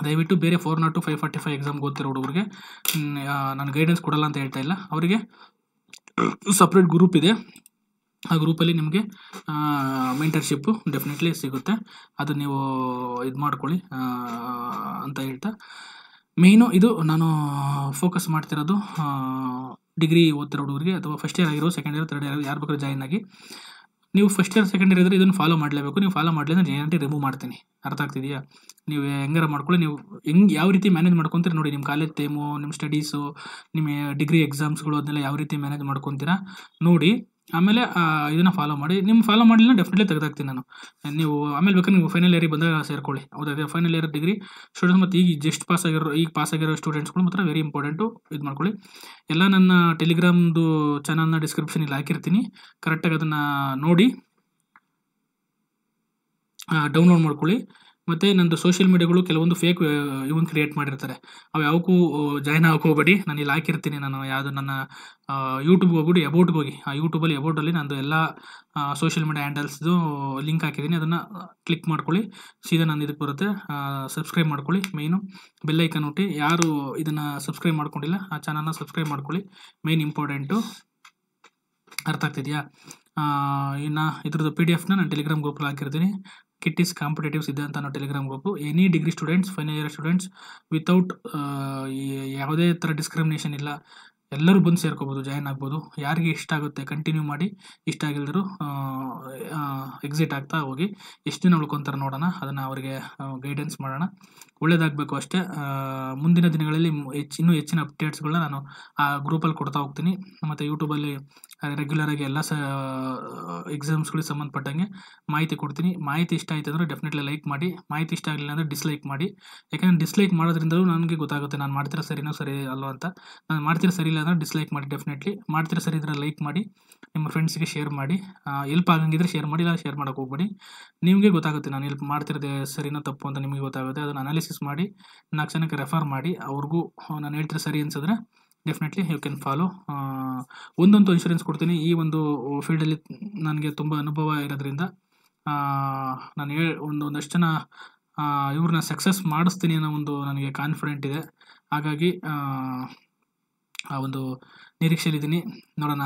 ದಯವಿಟ್ಟು ಬೇರೆ four not two five forty five exam ಗೊತ್ತಿರೋ ಹುಡುಗರಿಗೆ ನಾನು ಗೈಡೆನ್ಸ್ ಕೊಡಲ್ಲ ಅಂತ ಹೇಳ್ತಾ ಇಲ್ಲ ಅವರಿಗೆ ಸಪ್ರೇಟ್ ಗ್ರೂಪ್ ಇದೆ ಆ ಗ್ರೂಪಲ್ಲಿ ನಿಮಗೆ ಮೆಂಟರ್ಶಿಪ್ಪು ಡೆಫಿನೆಟ್ಲಿ ಸಿಗುತ್ತೆ ಅದು ನೀವು ಇದು ಮಾಡ್ಕೊಳ್ಳಿ ಅಂತ ಹೇಳ್ತಾ ಮೇಯ್ನು ಇದು ನಾನು ಫೋಕಸ್ ಮಾಡ್ತಿರೋದು ಡಿಗ್ರಿ ಓದ್ತಿರೋ ಹುಡುಗರಿಗೆ ಅಥವಾ ಫಸ್ಟ್ ಇಯರ್ ಆಗಿರೋ ಸೆಕೆಂಡ್ ಇಯರ್ ತರ್ಡ್ ಇಯರ್ ಯಾರು ಬೇಕಾದ್ರೂ ಜಾಯ್ನ್ ಆಗಿ ನೀವು ಫಸ್ಟ್ ಇಯರ್ ಸೆಕೆಂಡ್ ಇಯರ್ ಇದ್ದರೆ ಇದನ್ನು ಫಾಲೋ ಮಾಡಲೇಬೇಕು ನೀವು ಫಾಲೋ ಮಾಡಲಿ ಅಂದರೆ ಗ್ಯಾರಂಟಿ ರಿಮೂವ್ ಮಾಡ್ತೀನಿ ಅರ್ಥ ಆಗ್ತಿದೆಯಾ ನೀವು ಹೆಂಗಾರ ಮಾಡ್ಕೊಳ್ಳಿ ನೀವು ಹೆಂಗೆ ಯಾವ ರೀತಿ ಮ್ಯಾನೇಜ್ ಮಾಡ್ಕೊತೀರಿ ನೋಡಿ ನಿಮ್ಮ ಕಾಲೇಜ್ ಟೈಮು ನಿಮ್ಮ ಸ್ಟಡೀಸು ನಿಮ್ಮ ಡಿಗ್ರಿ ಎಕ್ಸಾಮ್ಸ್ಗಳು ಅದನ್ನೆಲ್ಲ ಯಾವ ರೀತಿ ಮ್ಯಾನೇಜ್ ಮಾಡ್ಕೊತೀರಾ ನೋಡಿ ಆಮೇಲೆ ಇದನ್ನು ಫಾಲೋ ಮಾಡಿ ನಿಮ್ಮ ಫಾಲೋ ಮಾಡಲಿಲ್ಲ ಡೆಫಿನೆಟ್ಲಿ ತೆಗೆದಾಕ್ತೀನಿ ನಾನು ನೀವು ಆಮೇಲೆ ಬೇಕಾದ್ರೆ ನೀವು ಫೈನಲ್ ಇಯರಿಗೆ ಬಂದಾಗ ಸೇರ್ಕೊಳ್ಳಿ ಹೌದಾ ಫೈನಲ್ ಇಯರ್ ಡಿಗ್ರಿ ಸ್ಟೂಡೆಂಟ್ಸ್ ಮತ್ತು ಈಗ ಜಸ್ಟ್ ಪಾಸ್ ಆಗಿರೋ ಈಗ ಪಾಸ್ ಆಗಿರೋ ಸ್ಟೂಡೆಂಟ್ಸ್ಗಳು ಮಾತ್ರ ವೆರಿ ಇಂಪಾರ್ಟೆಂಟು ಇದು ಮಾಡ್ಕೊಳ್ಳಿ ಎಲ್ಲ ನನ್ನ ಟೆಲಿಗ್ರಾಮ್ದು ಚಾನಲ್ನ ಡಿಸ್ಕ್ರಿಪ್ಷನಲ್ಲಿ ಹಾಕಿರ್ತೀನಿ ಕರೆಕ್ಟಾಗಿ ಅದನ್ನು ನೋಡಿ ಡೌನ್ಲೋಡ್ ಮಾಡ್ಕೊಳ್ಳಿ ಮತ್ತು ನಂದು ಸೋಷಿಯಲ್ ಮೀಡಿಯಾಗಳು ಕೆಲವೊಂದು ಫೇಕ್ ಇವನ್ ಕ್ರಿಯೇಟ್ ಮಾಡಿರ್ತಾರೆ ಅವು ಯಾವಕ್ಕೂ ಜಾಯ್ನ್ ಆಗಕ್ಕೆ ಹೋಗ್ಬೇಡಿ ನಾನು ಇಲ್ಲಿ ಹಾಕಿರ್ತೀನಿ ನಾನು ಯಾವುದು ನನ್ನ ಯೂಟ್ಯೂಬ್ಗೆ ಹೋಗ್ಬಿಟ್ಟು ಎಬೌಟ್ಗೆ ಹೋಗಿ ಆ ಯೂಟ್ಯೂಬಲ್ಲಿ ಎಬೌಟಲ್ಲಿ ನಂದು ಎಲ್ಲ ಸೋಷಿಯಲ್ ಮೀಡಿಯಾ ಹ್ಯಾಂಡಲ್ಸ್ದು ಲಿಂಕ್ ಹಾಕಿದ್ದೀನಿ ಅದನ್ನು ಕ್ಲಿಕ್ ಮಾಡ್ಕೊಳ್ಳಿ ಸೀದಾ ನಾನು ಇದಕ್ಕೆ ಬರುತ್ತೆ ಸಬ್ಸ್ಕ್ರೈಬ್ ಮಾಡ್ಕೊಳ್ಳಿ ಮೇಯ್ನು ಬೆಲ್ಲೈಕನ್ ಹುಟ್ಟಿ ಯಾರು ಇದನ್ನು ಸಬ್ಸ್ಕ್ರೈಬ್ ಮಾಡ್ಕೊಂಡಿಲ್ಲ ಆ ಚಾನಲ್ನ ಸಬ್ಸ್ಕ್ರೈಬ್ ಮಾಡ್ಕೊಳ್ಳಿ ಮೇಯ್ನ್ ಇಂಪಾರ್ಟೆಂಟು ಅರ್ಥ ಆಗ್ತಿದೆಯಾ ಇನ್ನು ಇದ್ರದ್ದು ಪಿ ಡಿ ಎಫ್ನ ನಾನು ಟೆಲಿಗ್ರಾಮ್ ಗ್ರೂಪಲ್ಲಿ ಹಾಕಿರ್ತೀನಿ ಕಿಟ್ ಇಸ್ ಕಾಂಪಿಟೇಟಿವ್ಸ್ ಸಿದ್ಧಾಂತ ಅನ್ನೋ telegram group any degree students final year students without ಯಾವುದೇ ಥರ ಡಿಸ್ಕ್ರಿಮಿನೇಷನ್ ಇಲ್ಲ ಎಲ್ಲರೂ ಬಂದು ಸೇರ್ಕೋಬೋದು ಜಾಯ್ನ್ ಆಗ್ಬೋದು ಯಾರಿಗೆ ಇಷ್ಟ ಆಗುತ್ತೆ ಕಂಟಿನ್ಯೂ ಮಾಡಿ ಇಷ್ಟ ಆಗಿಲ್ದರೂ ಎಕ್ಸಿಟ್ ಆಗ್ತಾ ಹೋಗಿ ಎಷ್ಟು ದಿನ ಉಳ್ಕೊತಾರೆ ನೋಡೋಣ ಅದನ್ನು ಅವರಿಗೆ ಗೈಡೆನ್ಸ್ ಮಾಡೋಣ ಒಳ್ಳೆಯದಾಗಬೇಕು ಅಷ್ಟೇ ಮುಂದಿನ ದಿನಗಳಲ್ಲಿ ಹೆಚ್ಚು ಇನ್ನೂ ಹೆಚ್ಚಿನ ಅಪ್ಡೇಟ್ಸ್ಗಳನ್ನ ನಾನು ಆ ಗ್ರೂಪಲ್ಲಿ ಕೊಡ್ತಾ ಹೋಗ್ತೀನಿ ಮತ್ತು ಯೂಟ್ಯೂಬಲ್ಲಿ ರೆಗ್ಯುಲರಾಗಿ ಎಲ್ಲ ಸ ಎಕ್ಸಾಮ್ಸ್ಗಳಿಗೆ ಸಂಬಂಧಪಟ್ಟಂಗೆ ಮಾಹಿತಿ ಕೊಡ್ತೀನಿ ಮಾಹಿತಿ ಇಷ್ಟ ಆಯಿತು ಅಂದರೆ ಡೆಫಿನೆಟ್ಲಿ ಲೈಕ್ ಮಾಡಿ ಮಾಹಿತಿ ಇಷ್ಟ ಆಗಲಿಲ್ಲ ಅಂದರೆ ಡಿಸ್ಲೈಕ್ ಮಾಡಿ ಯಾಕಂದರೆ ಡಿಸ್ಲೈಕ್ ಮಾಡೋದ್ರಿಂದಲೂ ನನಗೆ ಗೊತ್ತಾಗುತ್ತೆ ನಾನು ಮಾಡ್ತಿರೋ ಸರಿನೋ ಸರಿ ಅಲ್ವ ಅಂತ ನಾನು ಮಾಡ್ತಿರೋ ಸರಿ ಇಲ್ಲ ಅಂದರೆ ಡಿಸ್ಲೈಕ್ ಮಾಡಿ ಡೆಫಿನೆಟ್ಲಿ ಮಾಡ್ತಿರೋ ಸರಿ ಇದ್ರೆ ಲೈಕ್ ಮಾಡಿ ನಿಮ್ಮ ಫ್ರೆಂಡ್ಸ್ಗೆ ಶೇರ್ ಮಾಡಿ ಎಲ್ಪ್ ಆಗಂಗಿದ್ರೆ ಶೇರ್ ಮಾಡಿ ಇಲ್ಲ ಶೇರ್ ಮಾಡೋಕ್ಕೆ ಹೋಗ್ಬೇಡಿ ನಿಮಗೆ ಗೊತ್ತಾಗುತ್ತೆ ನಾನು ಎಲ್ಪ್ ಮಾಡ್ತಿರೋದೇ ಸರಿನೋ ತಪ್ಪು ಅಂತ ನಿಮಗೆ ಗೊತ್ತಾಗುತ್ತೆ ಅದನ್ನು ಅನಾಲಿಸಿಸ್ ಮಾಡಿ ನಾಲ್ಕು ಜನಕ್ಕೆ ರೆಫರ್ ಮಾಡಿ ಅವ್ರಿಗೂ ನಾನು ಹೇಳ್ತೀನಿ ಸರಿ ಅನ್ಸಿದ್ರೆ ಡೆಫಿನೆಟ್ಲಿ ಯು ಕ್ಯಾನ್ ಫಾಲೋ ಒಂದೊಂದು ಇನ್ಶೂರೆನ್ಸ್ ಕೊಡ್ತೀನಿ ಈ ಒಂದು ಫೀಲ್ಡಲ್ಲಿ ನನಗೆ ತುಂಬ ಅನುಭವ ಇರೋದ್ರಿಂದ ನಾನು ಹೇಳಿ ಒಂದು ಒಂದಷ್ಟು ಜನ ಇವ್ರನ್ನ ಸಕ್ಸಸ್ ಮಾಡಿಸ್ತೀನಿ ಅನ್ನೋ ಒಂದು ನನಗೆ ಕಾನ್ಫಿಡೆಂಟ್ ಇದೆ ಹಾಗಾಗಿ ಆ ಒಂದು ನಿರೀಕ್ಷೆಯಲ್ಲಿದ್ದೀನಿ ನೋಡೋಣ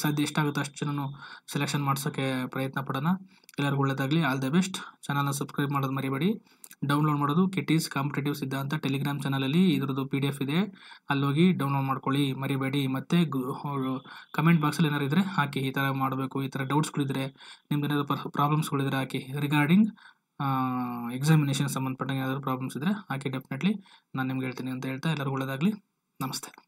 ಸಾಧ್ಯ ಎಷ್ಟಾಗುತ್ತೆ ಅಷ್ಟು ಜನನು ಸೆಲೆಕ್ಷನ್ ಮಾಡಿಸೋಕ್ಕೆ ಪ್ರಯತ್ನ ಪಡೋಣ ಎಲ್ಲರಿಗೂ ಒಳ್ಳೆಯದಾಗಲಿ ಆಲ್ ದ ಬೆಸ್ಟ್ ಚಾನಲ್ನ ಸಬ್ಸ್ಕ್ರೈಬ್ ಮಾಡೋದು ಮರಿಬೇಡಿ ಡೌನ್ಲೋಡ್ ಮಾಡೋದು ಕೆಟೀಸ್ ಕಾಂಪಿಟೇಟಿವ್ ಸಿದ್ಧಾಂತ ಟೆಲಿಗ್ರಾಮ್ ಚಾನಲಲ್ಲಿ ಇದರದ್ದು ಪಿ ಡಿ ಎಫ್ ಇದೆ ಅಲ್ಲೋಗಿ ಡೌನ್ಲೋಡ್ ಮಾಡ್ಕೊಳ್ಳಿ ಮರಿಬೇಡಿ ಮತ್ತು ಕಮೆಂಟ್ ಬಾಕ್ಸಲ್ಲಿ ಏನಾರು ಇದ್ದರೆ ಹಾಕಿ ಈ ಥರ ಮಾಡಬೇಕು ಈ ಥರ ಡೌಟ್ಸ್ಗಳಿದ್ರೆ ನಿಮ್ದು ಏನಾದರೂ ಪ್ರಾಬ್ಲಮ್ಸ್ಗಳಿದ್ರೆ ಹಾಕಿ ರಿಗಾರ್ಡಿಂಗ್ ಎಕ್ಸಾಮಿನೇಷನ್ ಸಂಬಂಧಪಟ್ಟಂಗೆ ಏನಾದರೂ ಪ್ರಾಬ್ಲಮ್ಸ್ ಇದ್ದರೆ ಹಾಕಿ ಡೆಫಿನೆಟ್ಲಿ ನಾನು ನಿಮ್ಗೆ ಹೇಳ್ತೀನಿ ಅಂತ ಹೇಳ್ತಾ ಎಲ್ಲರಿಗೂ ಒಳ್ಳೆಯದಾಗಲಿ ನಮಸ್ತೆ